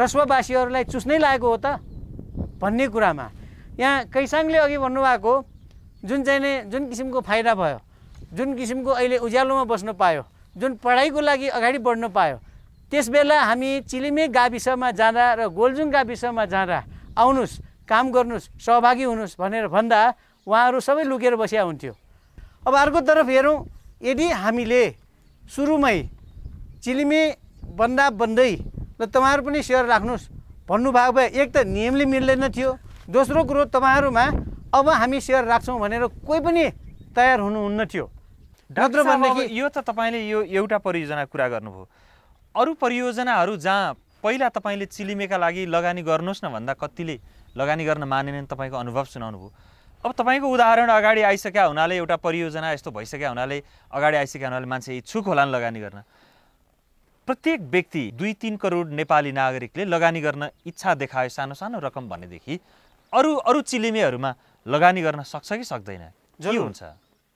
रसुवावासीहरूलाई चुस्नै लागेको हो त भन्ने कुरामा यहाँ कैसाङले अघि भन्नुभएको जुन चाहिँ नै जुन किसिमको फाइदा भयो जुन किसिमको अहिले उज्यालोमा बस्न पायो जुन पढाइको लागि अगाडि बढ्न पायो त्यसबेला हामी चिलिमे गाविसमा जाँदा र गोलजुङ गाविसमा जाँदा आउनुहोस् काम गर्नुहोस् सहभागी हुनुहोस् भनेर भन्दा उहाँहरू सबै लुकेर बसिया हुन्थ्यो अब अर्कोतर्फ हेरौँ यदि हामीले सुरुमै चिलिमे बन्दा बन्दै र तपाईँहरू पनि सेयर राख्नुहोस् भन्नुभएको भए एक त नियमले मिल्दैन थियो दोस्रो कुरो तपाईँहरूमा अब हामी सेयर राख्छौँ भनेर कोही पनि तयार हुनुहुन्न थियो डाक्टर भनेदेखि यो त तपाईँले यो एउटा परियोजना कुरा गर्नुभयो अरू परियोजनाहरू जहाँ पहिला तपाईँले चिलिमेका लागि लगानी गर्नुहोस् न भन्दा कतिले लगानी गर्न मानेनन् तपाईँको अनुभव सुनाउनु भयो अब तपाईँको उदाहरण अगाडि आइसकेका हुनाले एउटा परियोजना यस्तो भइसकेका हुनाले अगाडि आइसकेका हुनाले मान्छे इच्छुक नि लगानी गर्न प्रत्येक व्यक्ति दुई तिन करोड नेपाली नागरिकले लगानी गर्न इच्छा देखायो सानो सानो रकम भनेदेखि अरू अरू चिलिमेहरूमा लगानी गर्न सक्छ कि सक्दैन के हुन्छ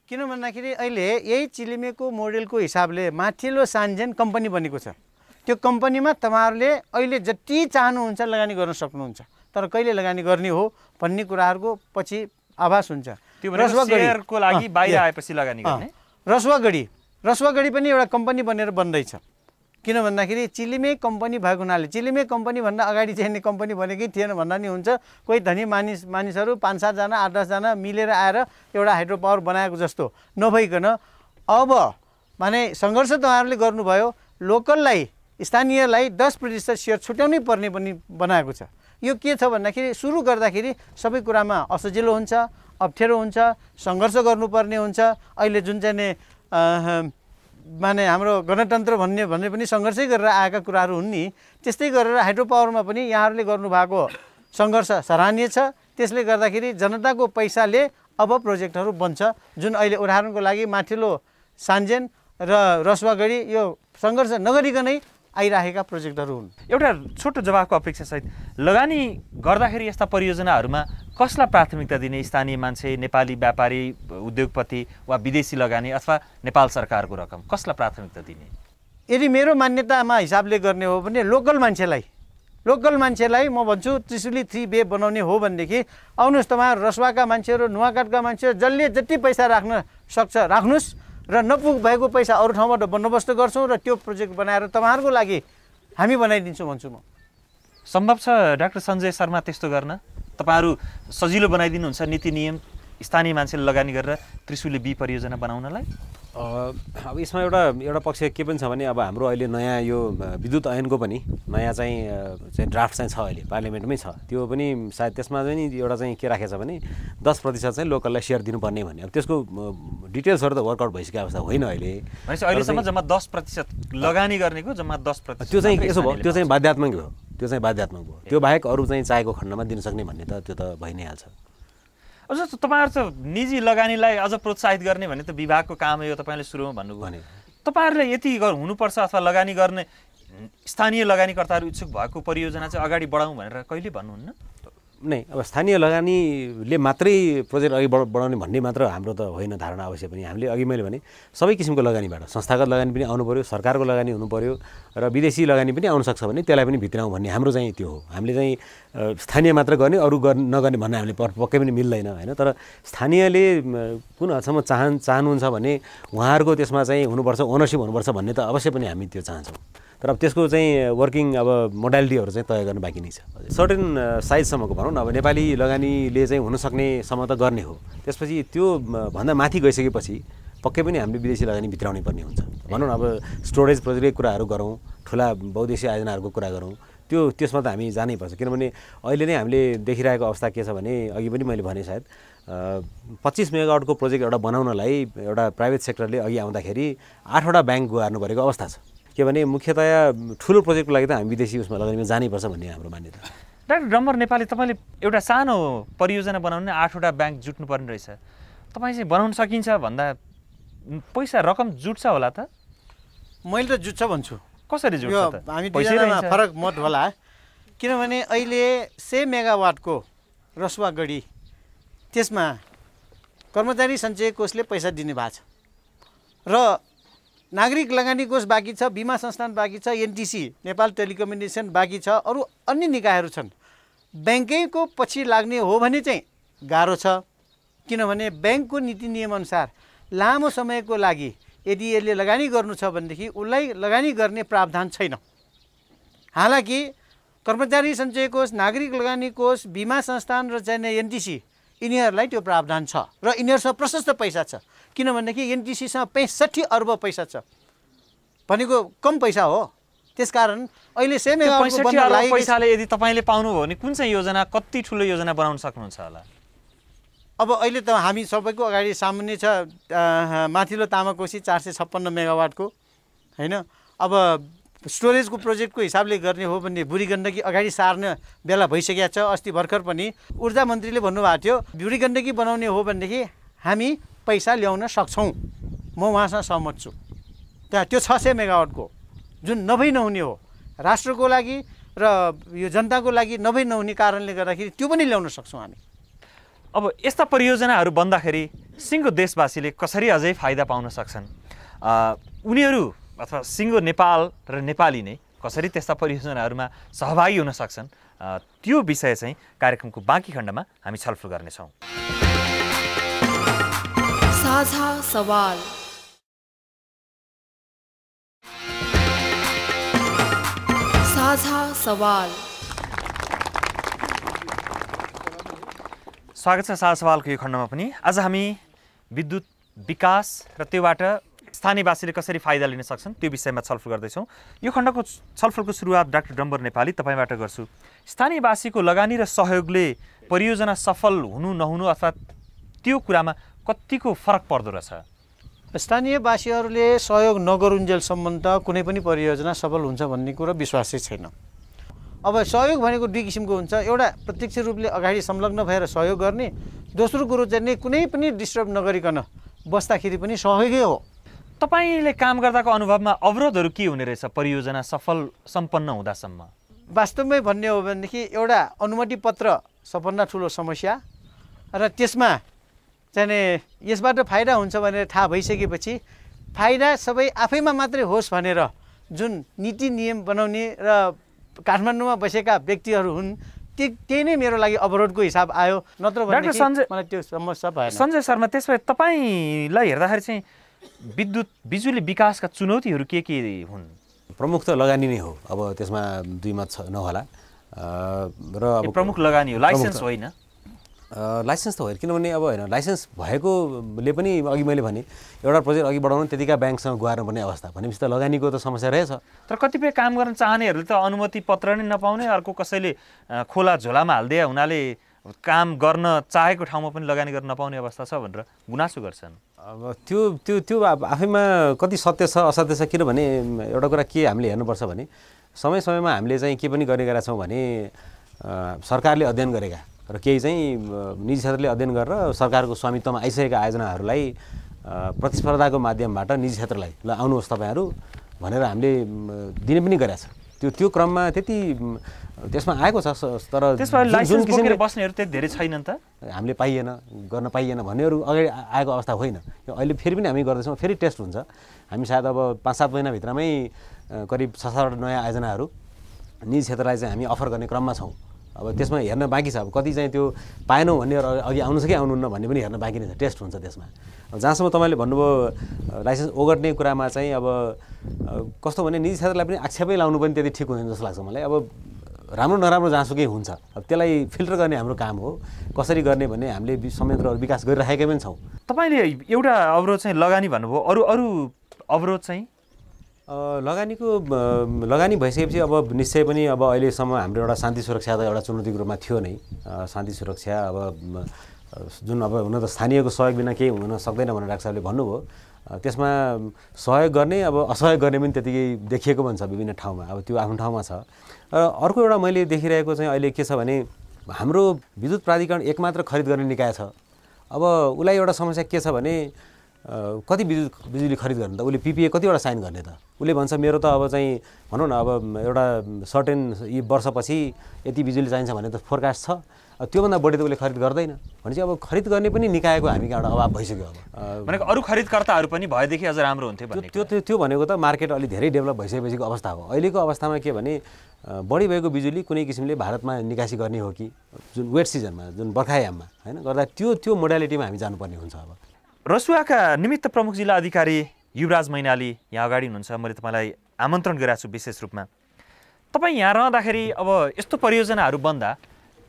किन भन्दाखेरि अहिले यही चिलिमेको मोडेलको हिसाबले माथिल्लो सान्जेन कम्पनी बनेको छ त्यो कम्पनीमा तपाईँहरूले अहिले जति चाहनुहुन्छ लगानी गर्न सक्नुहुन्छ तर कहिले लगानी गर्ने हो भन्ने कुराहरूको पछि आभास हुन्छ त्यो रसुवागढीको लागि बाहिर आएपछि लगानी गर्ने रसुवागढी रसुवागढी पनि एउटा कम्पनी बनेर बन्दैछ किन भन्दाखेरि चिलिमे कम्पनी भएको हुनाले चिलिमे कम्पनीभन्दा अगाडि चाहिने कम्पनी भनेकै थिएन भन्दा नि हुन्छ कोही धनी मानिस मानिसहरू पाँच सातजना आठ दसजना मिलेर आएर एउटा हाइड्रो पावर बनाएको जस्तो नभइकन अब माने सङ्घर्ष त उहाँहरूले गर्नुभयो लोकललाई स्थानीयलाई दस प्रतिशत सेयर छुट्याउनै पर्ने पनि बनाएको छ यो के छ भन्दाखेरि सुरु गर्दाखेरि सबै कुरामा असजिलो हुन्छ अप्ठ्यारो हुन्छ सङ्घर्ष गर्नुपर्ने हुन्छ अहिले जुन चाहिँ माने हाम्रो गणतन्त्र भन्ने भन्ने पनि सङ्घर्षै गरेर आएका कुराहरू हुन् नि त्यस्तै गरेर हाइड्रो पावरमा पनि यहाँहरूले गर्नुभएको सङ्घर्ष सराहनीय छ त्यसले गर्दाखेरि जनताको पैसाले अब प्रोजेक्टहरू बन्छ जुन अहिले उदाहरणको लागि माथिल्लो सान्जेन र रसुवागढी यो सङ्घर्ष नगरिकनै आइराखेका प्रोजेक्टहरू हुन् एउटा छोटो जवाबको अपेक्षासहित लगानी गर्दाखेरि यस्ता परियोजनाहरूमा कसलाई प्राथमिकता दिने स्थानीय मान्छे नेपाली व्यापारी उद्योगपति वा विदेशी लगानी अथवा नेपाल सरकारको रकम कसलाई प्राथमिकता दिने यदि मेरो मान्यतामा हिसाबले गर्ने हो भने लोकल मान्छेलाई लोकल मान्छेलाई म भन्छु त्रिशुली थ्री बे बनाउने हो भनेदेखि आउनुहोस् तपाईँ रसुवाका मान्छेहरू नुवाकाटका मान्छेहरू जसले जति पैसा राख्न सक्छ राख्नुहोस् र नपुग भएको पैसा अरू ठाउँबाट बन्दोबस्त गर्छौँ र त्यो प्रोजेक्ट बनाएर तपाईँहरूको लागि हामी बनाइदिन्छौँ भन्छु म सम्भव छ डाक्टर सञ्जय शर्मा त्यस्तो गर्न तपाईँहरू सजिलो बनाइदिनुहुन्छ नीति नियम स्थानीय मान्छेले लगानी गरेर त्रिशुली बी परियोजना बनाउनलाई अब यसमा एउटा एउटा पक्ष के पनि छ भने अब हाम्रो अहिले नयाँ यो विद्युत ऐनको पनि नयाँ चाहिँ चाहिँ ड्राफ्ट चाहिँ छ अहिले पार्लियामेन्टमै छ त्यो पनि सायद त्यसमा चाहिँ एउटा चाहिँ के राखेको छ भने दस प्रतिशत चाहिँ लोकललाई सेयर दिनुपर्ने भन्ने अब त्यसको डिटेल्सहरू त वर्कआउट भइसकेको अवस्था होइन अहिले अहिलेसम्म जम्मा दस प्रतिशत लगानी गर्नेको जम्मा दस प्रतिशत त्यो चाहिँ यसो भयो त्यो चाहिँ बाध्यात्मक हो त्यो चाहिँ बाध्यात्मक हो त्यो बाहेक अरू चाहिँ चाहेको खण्डमा दिन सक्ने भन्ने त त्यो त भइ नै हाल्छ अझ तपाईँहरू त निजी लगानीलाई अझ प्रोत्साहित गर्ने भने त विभागको काम हो यो तपाईँले सुरुमा भन्नुभयो तपाईँहरूले यति हुनुपर्छ अथवा लगानी गर्ने स्थानीय लगानीकर्ताहरू इच्छुक भएको परियोजना चाहिँ अगाडि बढाउँ भनेर कहिले भन्नुहुन्न नै अब स्थानीय लगानीले मात्रै प्रोजेक्ट अघि बढ बढाउने भन्ने मात्र हाम्रो त होइन धारणा अवश्य पनि हामीले अघि मैले भने सबै किसिमको लगानीबाट संस्थागत लगानी पनि आउनु पऱ्यो सरकारको लगानी हुनु पऱ्यो र विदेशी लगानी पनि आउन सक्छ भने त्यसलाई पनि भित्राउँ भन्ने हाम्रो चाहिँ त्यो हो हामीले चाहिँ स्थानीय मात्र गर्ने अरू गर्ने नगर्ने भन्ने हामीले पक्कै पनि मिल्दैन होइन तर स्थानीयले कुन हदसम्म चाहन चाहनुहुन्छ भने उहाँहरूको त्यसमा चाहिँ हुनुपर्छ ओनरसिप हुनुपर्छ भन्ने त अवश्य पनि हामी त्यो चाहन्छौँ तर अब त्यसको चाहिँ वर्किङ अब मोडालिटीहरू चाहिँ तय गर्नु बाँकी नै छ सर्टेन साइजसम्मको भनौँ न अब नेपाली लगानीले चाहिँ हुनसक्ने सम्म त गर्ने हो त्यसपछि त्यो भन्दा माथि गइसकेपछि पक्कै पनि हामीले विदेशी लगानी भित्राउनै पर्ने हुन्छ भनौँ न अब स्टोरेज प्रोजेक्टकै कुराहरू गरौँ ठुला बहुदेशीय आयोजनाहरूको कुरा गरौँ त्यो त्यसमा त हामी जानै पर्छ किनभने अहिले नै हामीले देखिरहेको अवस्था के छ भने अघि पनि मैले भने सायद पच्चिस मेगावटको प्रोजेक्ट एउटा बनाउनलाई एउटा प्राइभेट सेक्टरले अघि आउँदाखेरि आठवटा ब्याङ्क गुहार्नु परेको अवस्था छ के भने मुख्यतया ठुलो प्रोजेक्टको लागि त हामी विदेशी उसमा लगानीमा जानैपर्छ भन्ने हाम्रो मान्यता डाक्टर डम्बर नेपाली तपाईँले एउटा सानो परियोजना बनाउनु आठवटा ब्याङ्क जुट्नु पर्ने रहेछ तपाईँ चाहिँ बनाउन सकिन्छ भन्दा पैसा रकम जुट्छ होला त मैले त जुट्छ भन्छु कसरी जुट्छ हामी फरक मत होला किनभने अहिले सय मेगावाटको रसुवागढी त्यसमा कर्मचारी सञ्चय कोषले पैसा दिने भएको छ र नागरिक लगानी कोष बाँकी छ बिमा संस्थान बाँकी छ एनटिसी नेपाल टेलिकम्युनिकेसन बाँकी छ अरू अन्य निकायहरू छन् ब्याङ्कैको पछि लाग्ने हो भने चाहिँ गाह्रो छ किनभने ब्याङ्कको नीति नियमअनुसार लामो समयको लागि यदि यसले लगानी गर्नु छ भनेदेखि उसलाई लगानी गर्ने प्रावधान छैन हालाकि कर्मचारी सञ्चय कोष नागरिक लगानी कोष बिमा संस्थान र चाहिँ एनटिसी यिनीहरूलाई त्यो प्रावधान छ र यिनीहरूसँग प्रशस्त पैसा छ किनभनेदेखि एनटिसीसँग पैँसठी अर्ब पैसा छ भनेको कम पैसा हो त्यसकारण अहिले सेम पैसाले यदि तपाईँले पाउनुभयो भने कुन चाहिँ योजना कति ठुलो योजना बनाउन सक्नुहुन्छ होला अब अहिले त हामी सबैको अगाडि सामान्य छ माथिल्लो तामाकोसी चार सय छप्पन्न मेगावाटको होइन अब स्टोरेजको प्रोजेक्टको हिसाबले गर्ने हो भन्ने बुढी गण्डकी अगाडि सार्न बेला भइसकेको छ अस्ति भर्खर पनि ऊर्जा मन्त्रीले भन्नुभएको थियो बुढी गण्डकी बनाउने हो भनेदेखि हामी पैसा ल्याउन सक्छौँ म उहाँसँग सहमत छु त्यहाँ त्यो छ सय मेगावटको जुन नभई नहुने हो राष्ट्रको लागि र यो जनताको लागि नभई नहुने कारणले गर्दाखेरि त्यो पनि ल्याउन सक्छौँ हामी अब यस्ता परियोजनाहरू बन्दाखेरि सिङ्गो देशवासीले कसरी अझै फाइदा पाउन सक्छन् उनीहरू अथवा सिङ्गो नेपाल र नेपाली नै कसरी त्यस्ता परियोजनाहरूमा सहभागी हुन सक्छन् त्यो विषय चाहिँ कार्यक्रमको बाँकी खण्डमा हामी छलफल गर्नेछौँ सवाल सवाल स्वागत छ साझा सवालको यो खण्डमा पनि आज हामी विद्युत विकास र त्योबाट स्थानीयवासीले कसरी फाइदा लिन सक्छन् त्यो विषयमा छलफल गर्दैछौँ यो खण्डको छलफलको सुरुवात डाक्टर डम्बर नेपाली तपाईँबाट गर्छु स्थानीयवासीको लगानी र सहयोगले परियोजना सफल हुनु नहुनु अथवा त्यो कुरामा कतिको फरक पर्दो रहेछ स्थानीयवासीहरूले सहयोग नगरुन्जेलसम्म त कुनै पनि परियोजना सफल हुन्छ भन्ने कुरो विश्वासै छैन अब सहयोग भनेको दुई किसिमको हुन्छ एउटा प्रत्यक्ष रूपले अगाडि संलग्न भएर सहयोग गर्ने दोस्रो कुरो चाहिँ कुनै पनि डिस्टर्ब नगरिकन बस्दाखेरि पनि सहयोगै हो तपाईँले काम गर्दाको अनुभवमा अवरोधहरू के हुने रहेछ परियोजना सफल सम्पन्न हुँदासम्म वास्तवमै भन्ने हो भनेदेखि एउटा अनुमति पत्र सबभन्दा ठुलो समस्या र त्यसमा चाहिँ यसबाट फाइदा हुन्छ भनेर थाहा भइसकेपछि फाइदा सबै आफैमा मात्रै होस् भनेर जुन नीति नियम बनाउने र काठमाडौँमा बसेका व्यक्तिहरू हुन् त्यही त्यही नै मेरो लागि अवरोधको हिसाब आयो नत्र सञ्जय मलाई त्यो समस्या सञ्जय शर्मा त्यसो भए तपाईँलाई हेर्दाखेरि चाहिँ विद्युत बिजुली विकासका चुनौतीहरू के के हुन् प्रमुख त लगानी नै हो अब त्यसमा दुईमा छ नहोला र अब प्रमुख लगानी हो लाइसेन्स होइन लाइसेन्स त होइन किनभने अब होइन लाइसेन्स भएकोले पनि अघि मैले भने एउटा प्रोजेक्ट अघि बढाउनु त्यतिका ब्याङ्कसँग पर्ने अवस्था भनेपछि त लगानीको त समस्या रहेछ तर कतिपय काम गर्न चाहनेहरूले त अनुमति पत्र नै नपाउने अर्को कसैले खोला झोलामा हालिदिए हुनाले काम गर्न चाहेको ठाउँमा पनि लगानी गर्न नपाउने अवस्था छ भनेर गुनासो गर्छन् अब त्यो त्यो त्यो आफैमा कति सत्य छ असत्य छ किनभने एउटा कुरा के हामीले हेर्नुपर्छ भने समय समयमा हामीले चाहिँ के पनि गर्ने गरेका छौँ भने सरकारले अध्ययन गरेका र केही चाहिँ निजी क्षेत्रले अध्ययन गरेर सरकारको स्वामित्वमा आइसकेका आयोजनाहरूलाई प्रतिस्पर्धाको माध्यमबाट निजी क्षेत्रलाई ल आउनुहोस् तपाईँहरू भनेर हामीले दिने पनि गरेका छौँ त्यो त्यो क्रममा त्यति त्यसमा आएको छ तर जुन किसिमले बस्नेहरू त्यति धेरै छैन नि त हामीले पाइएन गर्न पाइएन भन्नेहरू अगाडि आएको अवस्था होइन यो अहिले फेरि पनि हामी गर्दैछौँ फेरि टेस्ट हुन्छ हामी सायद अब पाँच सात महिनाभित्रमै करिब छ सातवटा नयाँ आयोजनाहरू निजी क्षेत्रलाई चाहिँ हामी अफर गर्ने क्रममा छौँ अब त्यसमा हेर्न बाँकी छ अब कति चाहिँ त्यो पाएनौँ भन्ने अघि आउनु छ कि आउनुहुन्न भन्ने पनि हेर्न बाँकी नै छ टेस्ट हुन्छ त्यसमा जहाँसम्म तपाईँले भन्नुभयो लाइसेन्स ओगट्ने कुरामा चाहिँ अब कस्तो भने निजी क्षेत्रलाई पनि आक्षेपै लाउनु पनि त्यति ठिक हुँदैन जस्तो लाग्छ मलाई अब राम्रो नराम्रो जहाँसुकै हुन्छ अब त्यसलाई फिल्टर गर्ने हाम्रो काम हो कसरी गर्ने भन्ने हामीले संयन्त्रहरू विकास गरिराखेकै पनि छौँ तपाईँले एउटा अवरोध चाहिँ लगानी भन्नुभयो अरू अरू अवरोध चाहिँ लगानीको लगानी भइसकेपछि अब निश्चय पनि अब अहिलेसम्म हाम्रो एउटा शान्ति सुरक्षा त एउटा चुनौतीको रूपमा थियो नै शान्ति सुरक्षा अब जुन अब हुन त स्थानीयको सहयोग बिना केही हुन सक्दैन भनेर डाक्टर साहबले भन्नुभयो त्यसमा सहयोग गर्ने अब असहयोग गर्ने पनि त्यतिकै देखिएको भन्छ विभिन्न ठाउँमा अब त्यो आफ्नो ठाउँमा छ र अर्को एउटा मैले देखिरहेको चाहिँ अहिले के छ भने हाम्रो विद्युत प्राधिकरण एकमात्र खरिद गर्ने निकाय छ अब उसलाई एउटा समस्या के छ भने कति बिजुली बिजुली खरिद गर्ने त उसले पिपिए कतिवटा साइन गर्ने त उसले भन्छ मेरो त अब चाहिँ भनौँ न अब एउटा सर्टेन यी वर्षपछि यति बिजुली चाहिन्छ भने त फोरकास्ट छ त्योभन्दा बढी त उसले खरिद गर्दैन भनेपछि अब खरिद गर्ने पनि निकायको हामी एउटा अभाव भइसक्यो अब भनेको अरू खरिदकर्ताहरू पनि भएदेखि अझ राम्रो हुन्थ्यो त्यो त्यो त्यो भनेको त मार्केट अलि धेरै डेभलप भइसकेपछिको अवस्था हो अहिलेको अवस्थामा के भने बढी भएको बिजुली कुनै किसिमले भारतमा निकासी गर्ने हो कि जुन वेट सिजनमा जुन बर्खायाममा होइन गर्दा त्यो त्यो मोडालिटीमा हामी जानुपर्ने हुन्छ अब रसुवाका निमित्त प्रमुख जिल्ला अधिकारी युवराज मैनाली यहाँ अगाडि हुनुहुन्छ मैले तपाईँलाई आमन्त्रण गराएको छु विशेष रूपमा तपाईँ यहाँ रहँदाखेरि अब यस्तो परियोजनाहरू बन्दा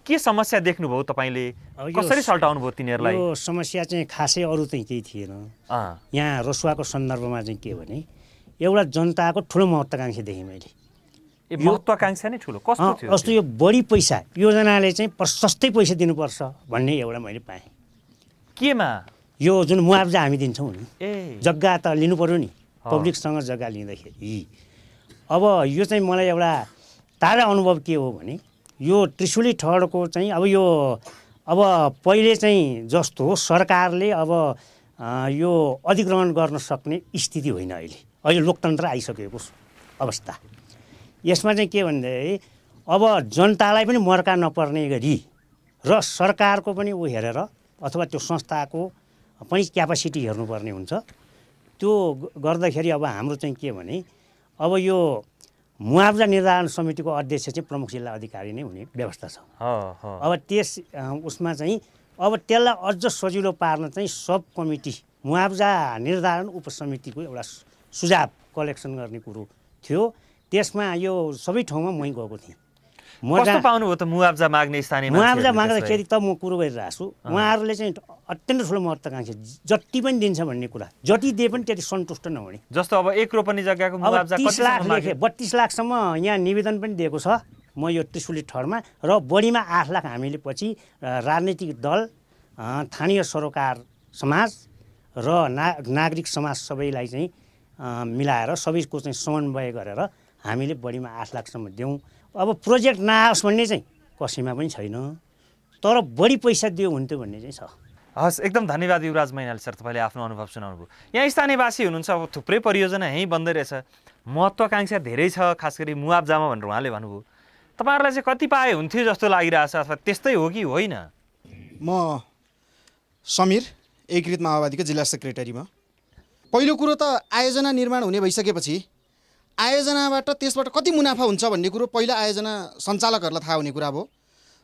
के समस्या देख्नुभयो तपाईँले कसरी सल्टाउनु भयो तिनीहरूलाई समस्या चाहिँ खासै अरू चाहिँ केही थिएन यहाँ रसुवाको सन्दर्भमा चाहिँ के भने एउटा जनताको ठुलो महत्त्वाकाङ्क्षा देखेँ मैले महत्त्वाकाङ्क्षा नै ठुलो कस्तो थियो कस्तो यो बढी पैसा योजनाले चाहिँ प्रशस्तै पैसा दिनुपर्छ भन्ने एउटा मैले पाएँ केमा यो जुन मुआब्जा हामी दिन्छौँ नि जग्गा त लिनु पऱ्यो नि पब्लिकसँग जग्गा लिँदाखेरि अब यो चाहिँ मलाई एउटा ताजा अनुभव के हो भने यो त्रिशुली ठहरको चाहिँ अब यो अब पहिले चाहिँ जस्तो सरकारले अब यो अधिग्रहण गर्न सक्ने स्थिति होइन अहिले अहिले लोकतन्त्र आइसकेको अवस्था यसमा चाहिँ के भन्दाखेरि अब जनतालाई पनि मर्का नपर्ने गरी र सरकारको पनि ऊ हेरेर अथवा त्यो संस्थाको पनि क्यापासिटी हेर्नुपर्ने हुन्छ त्यो गर्दाखेरि अब हाम्रो चाहिँ के भने अब यो मुआब्जा निर्धारण समितिको अध्यक्ष चाहिँ प्रमुख जिल्ला अधिकारी नै हुने व्यवस्था छ अब त्यस उसमा चाहिँ अब त्यसलाई अझ सजिलो पार्न चाहिँ सब कमिटी मुआब्जा निर्धारण उपसमितिको एउटा सुझाव कलेक्सन गर्ने कुरो थियो त्यसमा यो सबै ठाउँमा मै गएको थिएँ कस्तो पाउनुभयो त मुआब्जा माग्ने स्थानीय मुआब्जा माग्दाखेरि त म कुरो गरिरहेको छु उहाँहरूले चाहिँ अत्यन्त ठुलो महत्त्वकाङ्क्षा जति पनि दिन्छ भन्ने कुरा जति दिए पनि त्यति सन्तुष्ट नहुने जस्तो अब एक रोपनी जग्गाको तिस लाख लेखे बत्तिस लाखसम्म यहाँ निवेदन पनि दिएको छ म यो त्रिशुली ठहरमा र बढीमा आठ लाख हामीले पछि राजनैतिक दल स्थानीय सरोकार समाज र ना नागरिक समाज सबैलाई चाहिँ मिलाएर सबैको चाहिँ समन्वय गरेर हामीले बढीमा आठ लाखसम्म दिउँ अब प्रोजेक्ट नआओस् भन्ने चाहिँ कसैमा पनि छैन तर बढी पैसा दियो हुन्थ्यो भन्ने चाहिँ छ हस् एकदम धन्यवाद युवराज मैनाली सर तपाईँले आफ्नो अनुभव सुनाउनु भयो यहाँ स्थानीयवासी हुनुहुन्छ अब थुप्रै परियोजना यहीँ बन्दै रहेछ महत्त्वाकाङ्क्षा धेरै छ खास गरी मुआब्जामा भनेर उहाँले भन्नुभयो तपाईँहरूलाई चाहिँ कति पाए हुन्थ्यो जस्तो लागिरहेछ अथवा त्यस्तै हो कि होइन म समीर एकीकृत माओवादीको जिल्ला सेक्रेटरीमा पहिलो कुरो त आयोजना निर्माण हुने भइसकेपछि आयोजनाबाट त्यसबाट कति मुनाफा हुन्छ भन्ने कुरो पहिला आयोजना सञ्चालकहरूलाई थाहा हुने कुरा भयो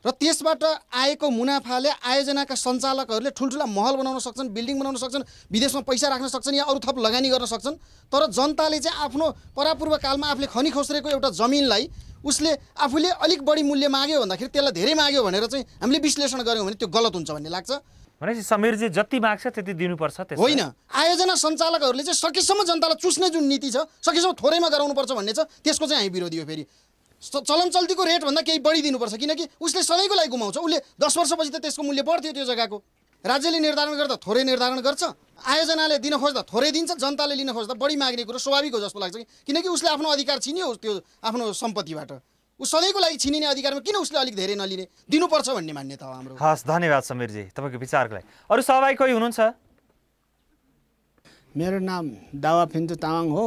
र त्यसबाट आएको मुनाफाले आयोजनाका सञ्चालकहरूले ठुल्ठुला महल बनाउन सक्छन् बिल्डिङ बनाउन सक्छन् विदेशमा पैसा राख्न सक्छन् या अरू थप लगानी गर्न सक्छन् तर जनताले चाहिँ आफ्नो परापूर्व कालमा आफूले खनि खोस्रेको एउटा जमिनलाई उसले आफूले अलिक बढी मूल्य माग्यो भन्दाखेरि त्यसलाई धेरै माग्यो भनेर चाहिँ हामीले विश्लेषण गऱ्यौँ भने त्यो गलत हुन्छ भन्ने लाग्छ भनेपछि समीरजी जति माग्छ त्यति दिनुपर्छ त्यो होइन आयोजना सञ्चालकहरूले चाहिँ सकेसम्म जनतालाई चुस्ने जुन नीति छ सकेसम्म थोरैमा गराउनुपर्छ भन्ने छ त्यसको चाहिँ हामी विरोधी हो फेरि चलन चल्तीको रेटभन्दा केही बढी दिनुपर्छ किनकि उसले सधैँको लागि गुमाउँछ उसले दस वर्षपछि त त्यसको मूल्य बढ्थ्यो त्यो जग्गाको राज्यले निर्धारण गर्दा थोरै निर्धारण गर्छ आयोजनाले दिन खोज्दा थोरै दिन्छ जनताले लिन खोज्दा बढी माग्ने कुरो स्वाभाविक हो जस्तो लाग्छ किनकि उसले आफ्नो अधिकार छिन्यो त्यो आफ्नो सम्पत्तिबाट ऊ सधैँको लागि छिनिने अधिकारमा किन उसले अलिक धेरै नलिने दिनुपर्छ भन्ने मान्यता हो हाम्रो हस् धन्यवाद समीरजी तपाईँको विचारको लागि अरू सहभागी कोही हुनुहुन्छ मेरो नाम दावा फिन्तु तामाङ हो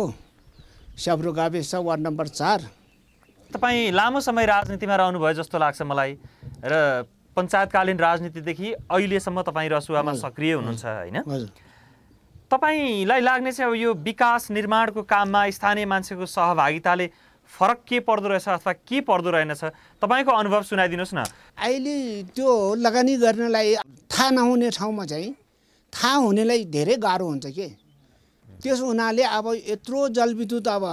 स्याफ्रु गाविस वार्ड नम्बर चार तपाईँ लामो समय राजनीतिमा रहनुभयो जस्तो लाग्छ मलाई र पञ्चायतकालीन राजनीतिदेखि अहिलेसम्म तपाईँ रसुवामा सक्रिय हुनुहुन्छ होइन तपाईँलाई लाग्ने चाहिँ अब यो विकास निर्माणको काममा स्थानीय मान्छेको सहभागिताले फरक के पर्दो रहेछ अथवा के पर्दो रहेनछ तपाईँको अनुभव सुनाइदिनुहोस् न अहिले त्यो लगानी गर्नलाई थाहा नहुने ठाउँमा चाहिँ थाहा हुनेलाई धेरै गाह्रो हुन्छ के त्यस हुनाले अब यत्रो जलविद्युत अब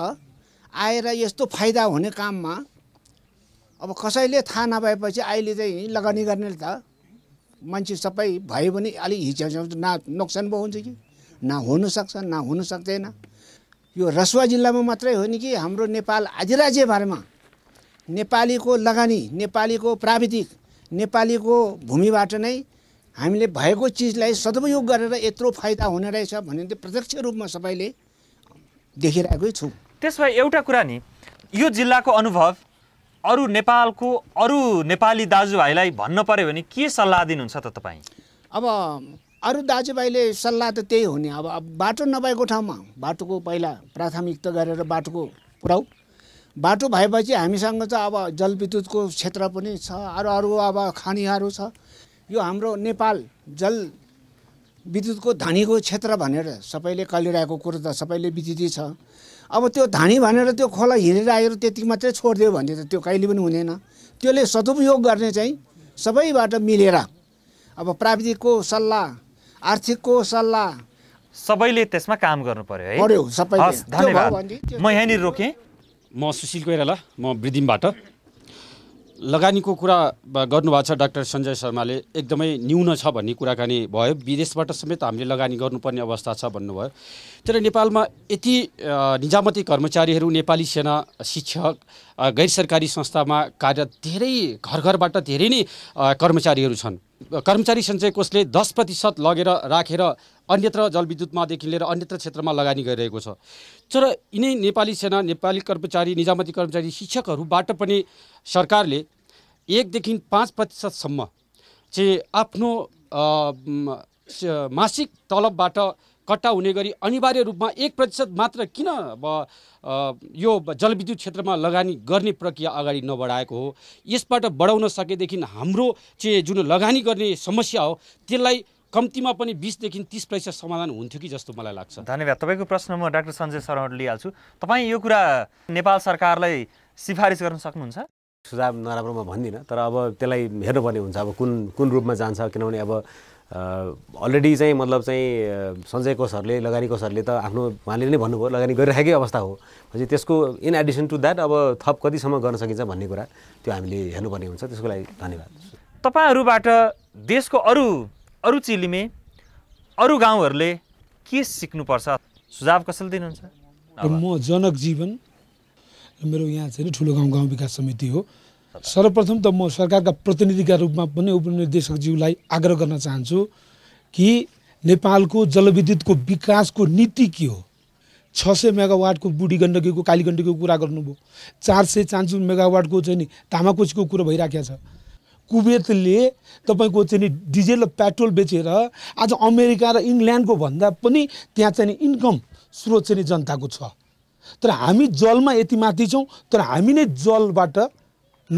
आएर यस्तो फाइदा हुने काममा अब कसैले थाहा नभएपछि अहिले चाहिँ लगानी गर्ने त मान्छे सबै भयो भने अलिक हिचो न नोक्सान पो हुन्छ कि न हुनसक्छ न हुन सक्दैन यो रसुवा जिल्लामा मात्रै हो नि कि हाम्रो नेपाल अधिराज्यभरमा नेपालीको लगानी नेपालीको प्राविधिक नेपालीको भूमिबाट नै हामीले भएको चिजलाई सदुपयोग गरेर यत्रो फाइदा हुने रहेछ भन्ने चाहिँ प्रत्यक्ष रूपमा सबैले देखिरहेकै छु त्यसो भए एउटा कुरा नि यो जिल्लाको अनुभव अरू नेपालको अरू नेपाली दाजुभाइलाई भन्न पऱ्यो भने के सल्लाह दिनुहुन्छ त तपाईँ अब अरू दाजुभाइले सल्लाह त त्यही हुने अब बाटो नभएको ठाउँमा बाटोको पहिला प्राथमिकता गरेर बाटोको पुऱ्याउ बाटो भएपछि हामीसँग त अब जलविद्युतको क्षेत्र पनि छ अरू अरू अब खानीहरू छ यो हाम्रो नेपाल जल विद्युतको धानीको क्षेत्र भनेर सबैले कलिरहेको कुरो त सबैले विदिती छ अब त्यो धानी भनेर त्यो खोला हिँडिरहेर त्यति मात्रै छोडिदियो भने त त्यो कहिले पनि हुँदैन त्यसले सदुपयोग गर्ने चाहिँ सबैबाट मिलेर अब प्राविधिकको सल्लाह आर्थिकको सल्लाह सबैले त्यसमा काम गर्नु पर्यो है पर्यो सबैले धन्यवाद म यहाँनिर रोकेँ म सुशील कोइराला म ब्रिदिमबाट लगानीको कुरा गर्नुभएको छ डाक्टर सञ्जय शर्माले एकदमै न्यून छ भन्ने कुराकानी भयो विदेशबाट समेत हामीले लगानी गर्नुपर्ने अवस्था छ भन्नुभयो तर नेपालमा यति निजामती कर्मचारीहरू नेपाली सेना शिक्षक गैर सरकारी संस्थामा कार्य धेरै घर घरबाट धेरै नै कर्मचारीहरू छन् कर्मचारी सञ्चय कोषले दस प्रतिशत लगेर राखेर अन्यत्र जलविद्युतमादेखि लिएर अन्यत्र क्षेत्रमा लगानी गरिरहेको छ तर यिनै नेपाली सेना नेपाली कर्मचारी निजामती कर्मचारी शिक्षकहरूबाट पनि सरकारले एकदेखि पाँच प्रतिशतसम्म चाहिँ आफ्नो मासिक तलबबाट कट्टा हुने गरी अनिवार्य रूपमा एक प्रतिशत मात्र किन अब यो जलविद्युत क्षेत्रमा लगानी गर्ने प्रक्रिया अगाडि नबढाएको हो यसबाट बढाउन सकेदेखि हाम्रो चाहिँ जुन लगानी गर्ने समस्या हो त्यसलाई कम्तीमा पनि बिसदेखि तिस प्रतिशत समाधान हुन्थ्यो कि जस्तो मलाई लाग्छ धन्यवाद तपाईँको प्रश्न म डाक्टर सञ्जय शर्मा लिइहाल्छु तपाईँ यो कुरा नेपाल सरकारलाई सिफारिस गर्न सक्नुहुन्छ सुझाव नराम्रो म भन्दिनँ तर अब त्यसलाई हेर्नुपर्ने हुन्छ अब कुन कुन रूपमा जान्छ किनभने अब अलरेडी चाहिँ मतलब चाहिँ सञ्जय कोषहरूले लगानी कोषहरूले त आफ्नो उहाँले नै भन्नुभयो लगानी गरिराखेकै अवस्था हो भनेपछि त्यसको इन एडिसन टु द्याट अब थप कतिसम्म गर्न सकिन्छ भन्ने कुरा त्यो हामीले हेर्नुपर्ने हुन्छ त्यसको लागि धन्यवाद तपाईँहरूबाट देशको अरू अरू चिलिमे अरू गाउँहरूले के सिक्नुपर्छ सुझाव कसैले दिनुहुन्छ म जनक जीवन मेरो यहाँ चाहिँ ठुलो गाउँ गाउँ विकास समिति हो सर्वप्रथम त म सरकारका प्रतिनिधिका रूपमा पनि उपनिर्देशकज्यूलाई आग्रह गर्न चाहन्छु कि नेपालको जलविद्युतको विकासको नीति के हो छ सय मेगावाटको बुढी गण्डकीको काली गण्डकीको कुरा गर्नुभयो चार सय चान्चु मेगावाटको चाहिँ नि तामाकोचीको कुरो भइराखेको छ कुवेतले तपाईँको चाहिँ डिजेल र पेट्रोल बेचेर आज अमेरिका र इङ्ल्यान्डको भन्दा पनि त्यहाँ चाहिँ इन्कम स्रोत चाहिँ जनताको छ तर हामी जलमा यति माथि छौँ तर हामी नै जलबाट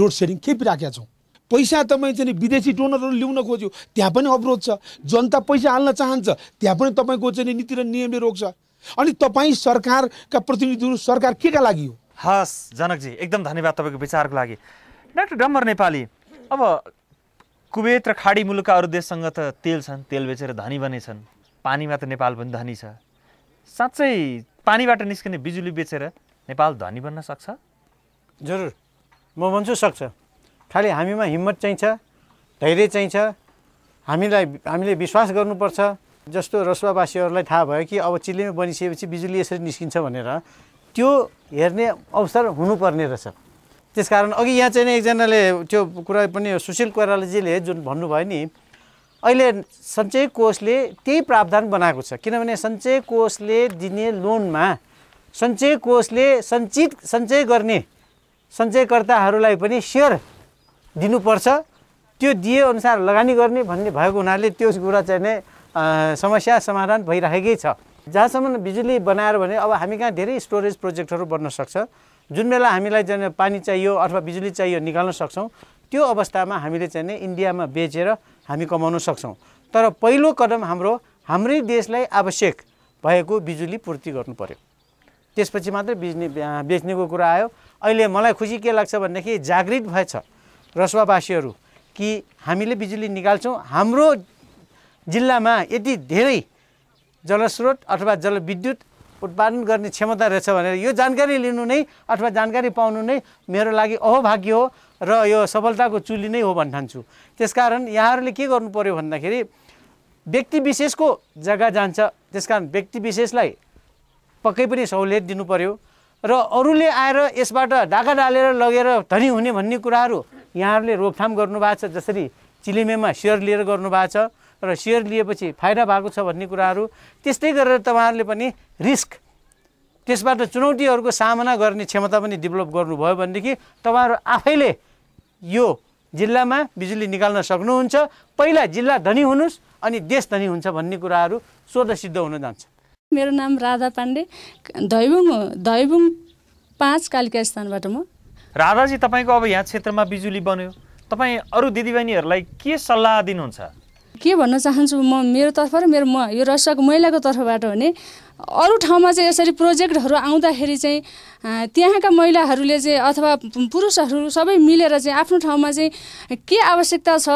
लोड सेडिङ खेपिराखेका छौँ पैसा तपाईँ चाहिँ विदेशी डोनरहरू ल्याउन खोज्यो त्यहाँ पनि अवरोध छ जनता पैसा हाल्न चाहन्छ त्यहाँ पनि तपाईँको चाहिँ नीति र नियमले रोक्छ अनि तपाईँ सरकारका प्रतिनिधिहरू सरकार के का लागि हो हस् जनकजी एकदम धन्यवाद तपाईँको विचारको लागि डाक्टर डम्बर नेपाली अब कुवेत र खाडी मुलुकका अरू देशसँग त तेल छन् तेल बेचेर धनी बने छन् पानीमा त नेपाल पनि धनी छ साँच्चै पानीबाट निस्किने बिजुली बेचेर नेपाल धनी बन्न सक्छ जरुर म भन्छु सक्छ खालि हामीमा हिम्मत चाहिन्छ धैर्य चाहिन्छ हामीलाई हामीले विश्वास गर्नुपर्छ जस्तो रसुवावासीहरूलाई थाहा भयो कि अब चिल्लीमा बनिसकेपछि बिजुली यसरी निस्किन्छ भनेर त्यो हेर्ने अवसर हुनुपर्ने रहेछ त्यसकारण अघि यहाँ चाहिँ एकजनाले त्यो कुरा पनि सुशील कोइरालाजीले जुन भन्नुभयो नि अहिले सञ्चय कोषले त्यही प्रावधान बनाएको छ किनभने सञ्चय कोषले दिने लोनमा सञ्चय कोषले सञ्चित सञ्चय गर्ने सञ्चयकर्ताहरूलाई पनि सेयर दिनुपर्छ त्यो दिएअनुसार लगानी गर्ने भन्ने भएको हुनाले त्यो कुरा चाहिँ नै समस्या समाधान भइरहेकै छ जहाँसम्म बिजुली बनाएर भने अब हामी कहाँ धेरै स्टोरेज प्रोजेक्टहरू बन्न सक्छ जुन बेला हामीलाई चाहिँ पानी चाहियो अथवा बिजुली चाहियो निकाल्न सक्छौँ त्यो अवस्थामा हामीले चाहिँ इन्डियामा बेचेर हामी कमाउन सक्छौँ तर पहिलो कदम हाम्रो हाम्रै देशलाई आवश्यक भएको बिजुली पूर्ति गर्नु पऱ्यो त्यसपछि मात्रै बिजने बेच्नेको कुरा आयो अहिले मलाई खुसी के लाग्छ भनेदेखि जागृत भएछ रसुवावासीहरू कि हामीले बिजुली निकाल्छौँ हाम्रो जिल्लामा यति धेरै जलस्रोत अथवा जलविद्युत उत्पादन गर्ने क्षमता रहेछ भनेर यो जानकारी लिनु नै अथवा जानकारी पाउनु नै मेरो लागि अहोभाग्य हो र यो सफलताको चुली नै हो भन्ठान्छु त्यसकारण यहाँहरूले के गर्नु पऱ्यो भन्दाखेरि व्यक्ति विशेषको जग्गा जान्छ त्यसकारण व्यक्ति विशेषलाई पक्कै पनि सहुलियत दिनु पऱ्यो र अरूले आएर यसबाट डाका डालेर लगेर धनी हुने भन्ने कुराहरू यहाँहरूले रोकथाम गर्नुभएको छ जसरी चिलिमेमा सेयर लिएर गर्नुभएको छ र सेयर लिएपछि फाइदा भएको छ भन्ने कुराहरू त्यस्तै गरेर तपाईँहरूले पनि रिस्क त्यसबाट चुनौतीहरूको सामना गर्ने क्षमता पनि डेभलप गर्नुभयो भनेदेखि तपाईँहरू आफैले यो जिल्लामा बिजुली निकाल्न सक्नुहुन्छ पहिला जिल्ला धनी हुनुहोस् अनि देश धनी हुन्छ भन्ने कुराहरू सिद्ध हुन जान्छ मेरो नाम राधा पाण्डे धैबुङ हो दैबुङ पाँच कालिका स्थानबाट म राधाजी तपाईँको अब यहाँ क्षेत्रमा बिजुली बन्यो तपाईँ अरू दिदीबहिनीहरूलाई के सल्लाह दिनुहुन्छ के भन्न चाहन्छु म मेरो तर्फ र मेरो म यो रसियाको महिलाको तर्फबाट भने अरू ठाउँमा चाहिँ यसरी प्रोजेक्टहरू आउँदाखेरि चाहिँ त्यहाँका महिलाहरूले चाहिँ अथवा पुरुषहरू सबै मिलेर चाहिँ आफ्नो ठाउँमा चाहिँ के आवश्यकता छ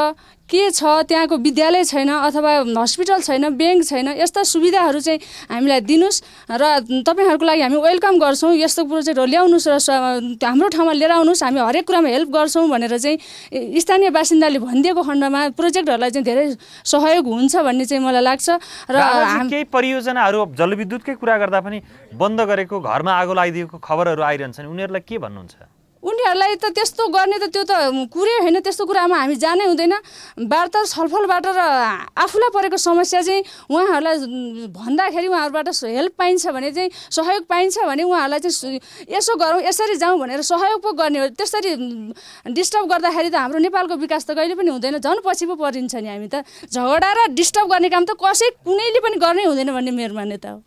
के छ त्यहाँको विद्यालय छैन अथवा हस्पिटल छैन ब्याङ्क छैन यस्ता सुविधाहरू चाहिँ हामीलाई दिनुहोस् र तपाईँहरूको लागि हामी वेलकम गर्छौँ यस्तो प्रोजेक्टहरू ल्याउनुहोस् र हाम्रो ठाउँमा लिएर आउनुहोस् हामी हरेक कुरामा हेल्प गर्छौँ भनेर चाहिँ स्थानीय बासिन्दाले भनिदिएको खण्डमा प्रोजेक्टहरूलाई चाहिँ धेरै सहयोग हुन्छ भन्ने चाहिँ मलाई लाग्छ र केही परियोजनाहरू जलविद्युतकै कुरा गर्दा पनि बन्द गरेको घरमा आगो लगाइदिएको खबरहरू आइरहन्छन् उनीहरूलाई के भन्नुहुन्छ उनीहरूलाई त त्यस्तो गर्ने त त्यो त कुरै होइन त्यस्तो कुरामा हामी जानै हुँदैन वार्ता छलफलबाट र आफूलाई परेको समस्या चाहिँ उहाँहरूलाई भन्दाखेरि उहाँहरूबाट हेल्प पाइन्छ भने चाहिँ सहयोग पाइन्छ भने उहाँहरूलाई चाहिँ यसो गरौँ यसरी जाउँ भनेर सहयोग पो गर्ने हो त्यसरी डिस्टर्ब गर्दाखेरि त हाम्रो नेपालको विकास त कहिले पनि हुँदैन झन् पछि पो परिन्छ नि हामी त झगडा र डिस्टर्ब गर्ने काम त कसै कुनैले पनि गर्नै हुँदैन भन्ने मेरो मान्यता हो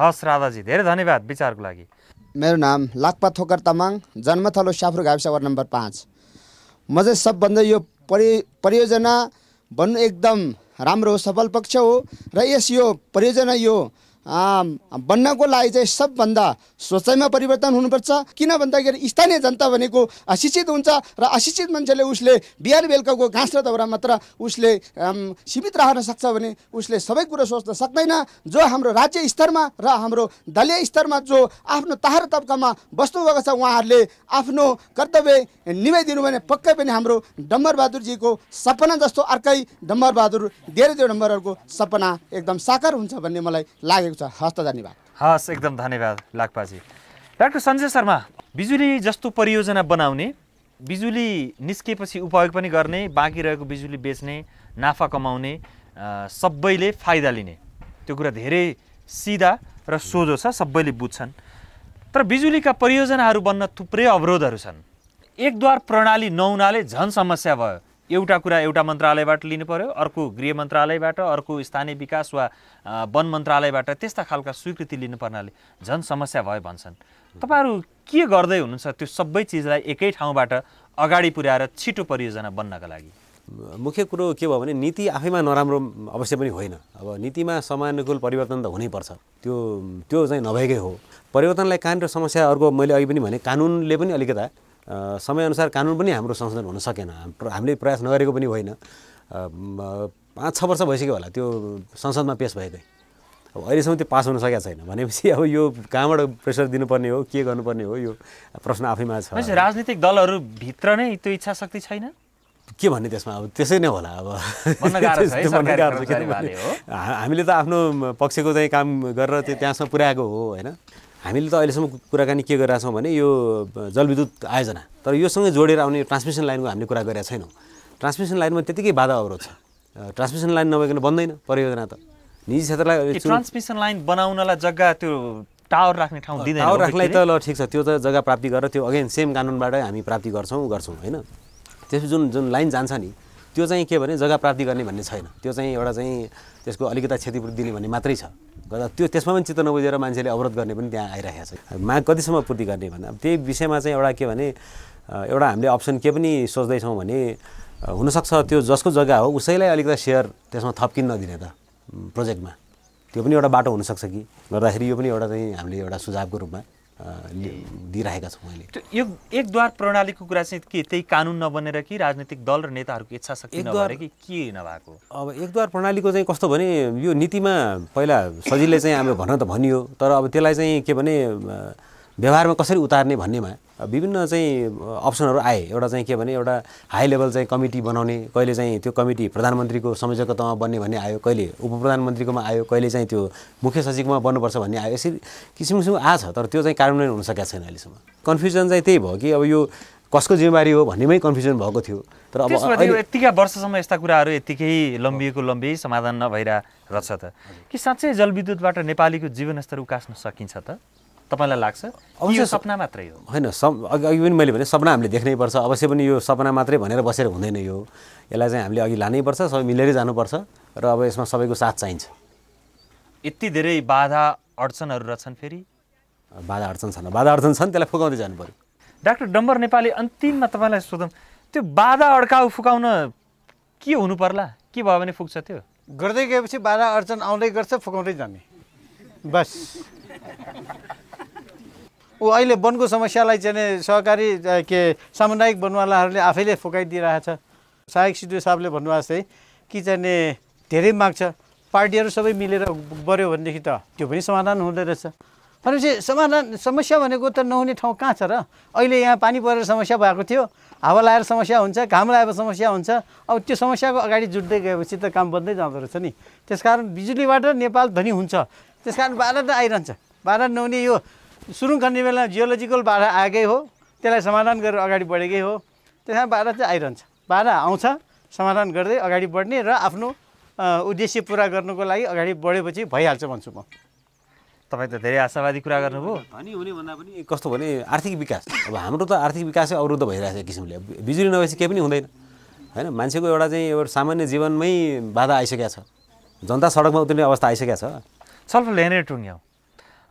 हस् राधाजी धेरै धन्यवाद विचारको लागि मेरो नाम लाक्पा थोकर तामाङ जन्मथलो स्याफ्रु गाविस वार्ड नम्बर पाँच म चाहिँ सबभन्दा यो परि परियोजना भन्नु एकदम राम्रो हो सफल पक्ष हो र यस यो परियोजना यो बन्नको लागि चाहिँ सबभन्दा सोचाइमा परिवर्तन हुनुपर्छ किन भन्दाखेरि स्थानीय जनता भनेको अशिक्षित हुन्छ र अशिक्षित मान्छेले उसले बिहान बेलुकाको घाँस र दौरा मात्र उसले सीमित रहन सक्छ भने उसले सबै कुरो सोच्न सक्दैन जो हाम्रो राज्य स्तरमा र हाम्रो दलीय स्तरमा जो आफ्नो तार तब्कामा बस्नुभएको छ उहाँहरूले आफ्नो कर्तव्य निभाइदिनु भने पक्कै पनि हाम्रो डम्बरबहादुरजीको सपना जस्तो अर्कै डम्बरबहादुर धेरै धेरै डम्बरहरूको सपना एकदम साकार हुन्छ भन्ने मलाई लागेको भएको छ हस् त धन्यवाद हस् एकदम धन्यवाद लाग्पाजी डाक्टर सञ्जय शर्मा बिजुली जस्तो परियोजना बनाउने बिजुली निस्केपछि उपयोग पनि गर्ने बाँकी रहेको बिजुली बेच्ने नाफा कमाउने सबैले फाइदा लिने त्यो कुरा धेरै सिधा र सोझो छ सबैले बुझ्छन् तर बिजुलीका परियोजनाहरू बन्न थुप्रै अवरोधहरू छन् एकद्वार प्रणाली नहुनाले झन् समस्या भयो एउटा कुरा एउटा मन्त्रालयबाट लिनु पर्यो अर्को गृह मन्त्रालयबाट अर्को स्थानीय विकास वा वन मन्त्रालयबाट त्यस्ता खालका स्वीकृति लिनु पर्नाले झन् समस्या भयो भन्छन् तपाईँहरू के गर्दै हुनुहुन्छ त्यो सबै चिजलाई एकै ठाउँबाट अगाडि पुर्याएर छिटो परियोजना बन्नका लागि मुख्य कुरो के भयो भने नीति आफैमा नराम्रो अवश्य पनि होइन अब नीतिमा समानुकूल परिवर्तन त हुनैपर्छ त्यो त्यो चाहिँ नभएकै हो परिवर्तनलाई कानुन र समस्या अर्को मैले अघि पनि भने कानुनले पनि अलिकता समयअनुसार कानुन पनि हाम्रो संशोधन हुन सकेन हामीले प्रयास नगरेको पनि होइन पाँच छ वर्ष भइसक्यो होला त्यो संसदमा पेस भएकै अब अहिलेसम्म त्यो पास हुन सकेको छैन भनेपछि अब यो कहाँबाट प्रेसर दिनुपर्ने हो के गर्नुपर्ने हो यो प्रश्न आफैमा छ राजनीतिक दलहरूभित्र नै त्यो इच्छा शक्ति छैन के भन्ने त्यसमा अब त्यसै नै होला अब हामीले त आफ्नो पक्षको चाहिँ काम गरेर त्यो त्यहाँसम्म पुर्याएको हो होइन हामीले त अहिलेसम्म कुराकानी के छौँ भने यो जलविद्युत आयोजना तर योसँगै जोडेर आउने यो ट्रान्समिसन लाइनको हामीले कुरा गरेका छैनौँ ट्रान्समिसन लाइनमा त्यतिकै बाधा अवरोध छ ट्रान्समिसन लाइन नभइकन बन्दैन परियोजना त निजी क्षेत्रलाई ट्रान्समिसन लाइन बनाउनलाई जग्गा त्यो टावर राख्ने ठाउँ दिँदैन टावर राख्नलाई त ल ठिक छ त्यो त जग्गा प्राप्ति गरेर त्यो अगेन सेम कानुनबाट हामी प्राप्ति गर्छौँ गर्छौँ होइन त्यसपछि जुन जुन लाइन जान्छ नि त्यो चाहिँ के भने जग्गा प्राप्ति गर्ने भन्ने छैन त्यो चाहिँ एउटा चाहिँ त्यसको अलिकता क्षतिपूर्ति दिने भन्ने मात्रै छ गर्दा त्यो त्यसमा पनि चित्त नबुझेर मान्छेले अवरोध गर्ने पनि त्यहाँ आइरहेको छ माग कतिसम्म पूर्ति गर्ने भन्दा त्यही विषयमा चाहिँ एउटा के भने एउटा हामीले अप्सन के पनि सोच्दैछौँ भने हुनसक्छ त्यो जसको जग्गा हो उसैलाई अलिकति सेयर त्यसमा थपकिन नदिने त प्रोजेक्टमा त्यो पनि एउटा बाटो हुनसक्छ कि गर्दाखेरि यो पनि एउटा चाहिँ हामीले एउटा सुझावको रूपमा दिइरहेका छौँ मैले यो एकद्वार प्रणालीको कुरा चाहिँ के त्यही कानुन नबनेर कि राजनीतिक दल र नेताहरूको इच्छा शक्ति नभएर कि के नभएको अब एकद्वार प्रणालीको चाहिँ कस्तो भने यो नीतिमा पहिला सजिलै चाहिँ अब भन त भनियो तर अब त्यसलाई चाहिँ के भने व्यवहारमा कसरी उतार्ने भन्नेमा विभिन्न चाहिँ अप्सनहरू आए एउटा चाहिँ के भने एउटा हाई लेभल चाहिँ कमिटी बनाउने कहिले चाहिँ त्यो कमिटी प्रधानमन्त्रीको संयोजकतामा बन्ने भन्ने आयो कहिले उप प्रधानमन्त्रीकोमा आयो कहिले चाहिँ त्यो मुख्य सचिवमा बन्नुपर्छ भन्ने आयो यसरी किसिम किसिम आ छ तर त्यो चाहिँ कार्यान्वयन हुन सकेको छैन अहिलेसम्म कन्फ्युजन चाहिँ त्यही भयो कि अब यो कसको जिम्मेवारी हो भन्नेमै कन्फ्युजन भएको थियो तर अब यत्तिका वर्षसम्म यस्ता कुराहरू यतिकै लम्बिएको लम्बिए समाधान नभइरहेछ त कि साँच्चै जलविद्युतबाट नेपालीको जीवनस्तर उकास्न सकिन्छ त तपाईँलाई लाग्छ अवश्य सपना मात्रै हो होइन सप अघि पनि मैले भने सपना हामीले देख्नैपर्छ अवश्य पनि यो सपना मात्रै भनेर बसेर हुँदैन यो यसलाई चाहिँ हामीले अघि लानैपर्छ सबै मिलेरै जानुपर्छ र अब यसमा सबैको साथ चाहिन्छ यति धेरै बाधा अडचनहरू रहेछन् फेरि बाधा अडचन छन् बाधा अडचन छन् त्यसलाई फुकाउँदै जानु पऱ्यो डाक्टर डम्बर नेपाली अन्तिममा तपाईँलाई सोधौँ त्यो बाधा अड्काउ फुकाउन के हुनु पर्ला के भयो भने फुक्छ त्यो गर्दै गएपछि बाधा अडचन आउँदै गर्छ फुकाउँदै जाने बस ऊ अहिले वनको समस्यालाई चाहिँ सहकारी के सामुदायिक वनवालाहरूले आफैले फुकाइदिइरहेछ सहायक सिद्धु साहबले भन्नुभएको चाहिँ कि चाहिँ धेरै माग छ पार्टीहरू सबै मिलेर गऱ्यो भनेदेखि त त्यो पनि समाधान हुँदो रहेछ भनेपछि समाधान समस्या भनेको त नहुने ठाउँ कहाँ छ र अहिले यहाँ पानी परेर समस्या भएको थियो हावा लाएर समस्या हुन्छ घाम लगाएर समस्या हुन्छ अब त्यो समस्याको अगाडि जुट्दै गएपछि त काम बन्दै जाँदो रहेछ नि त्यसकारण बिजुलीबाट नेपाल धनी हुन्छ त्यसकारण बाधा त आइरहन्छ बाधा नहुने यो सुरुङ गर्ने बेला जियोलोजिकल बाधा आएकै हो त्यसलाई समाधान गरेर अगाडि बढेकै हो त्यसमा बाधा चाहिँ आइरहन्छ बाधा आउँछ समाधान गर्दै अगाडि बढ्ने र आफ्नो उद्देश्य पुरा गर्नुको लागि अगाडि बढेपछि भइहाल्छ भन्छु म तपाईँ त धेरै आशावादी कुरा गर्नुभयो धनी हुने भन्दा पनि कस्तो भने आर्थिक विकास अब हाम्रो त आर्थिक विकासै अवरुद्ध भइरहेको छ किसिमले बिजुली नभएपछि केही पनि हुँदैन होइन मान्छेको एउटा चाहिँ एउटा सामान्य जीवनमै बाधा आइसकेको छ जनता सडकमा उत्रिने अवस्था आइसकेको छ सल्फ यहाँनिर टुङ्ग्याउँ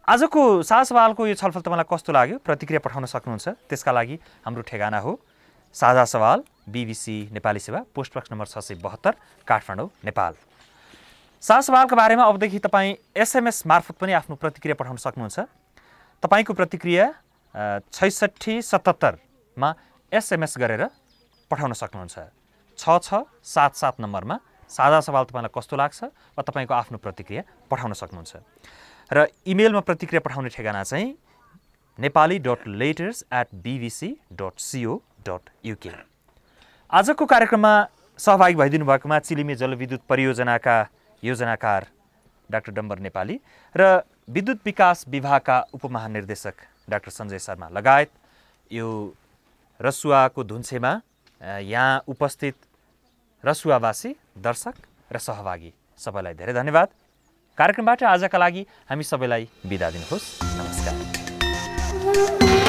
आजको सवालको यो छलफल तपाईँलाई कस्तो लाग्यो प्रतिक्रिया पठाउन सक्नुहुन्छ त्यसका लागि हाम्रो ठेगाना हो साझा सवाल बिबिसी नेपाली सेवा पोस्टबक्स नम्बर छ सय बहत्तर काठमाडौँ नेपाल सवालको बारेमा अबदेखि तपाईँ एसएमएस मार्फत पनि आफ्नो प्रतिक्रिया पठाउन सक्नुहुन्छ तपाईँको प्रतिक्रिया छैसठी सतहत्तरमा एसएमएस गरेर पठाउन सक्नुहुन्छ छ छ सात सात नम्बरमा साझा सवाल तपाईँलाई कस्तो लाग्छ वा तपाईँको आफ्नो प्रतिक्रिया पठाउन सक्नुहुन्छ र इमेलमा प्रतिक्रिया पठाउने ठेगाना चाहिँ Nepali dot letters at BBC dot co dot UK आजको कार्यक्रममा सहभागी भइदिनु भएकोमा चिलिमे जलविद्युत परियोजनाका योजनाकार डाक्टर डम्बर नेपाली र विद्युत विकास विभागका उपमहानिर्देशक डाक्टर सञ्जय शर्मा लगायत यो रसुवाको धुन्छेमा यहाँ उपस्थित रसुवावासी दर्शक र सहभागी सबैलाई धेरै धन्यवाद कार्यक्रमबाट आजका लागि हामी सबैलाई बिदा दिनुहोस् नमस्कार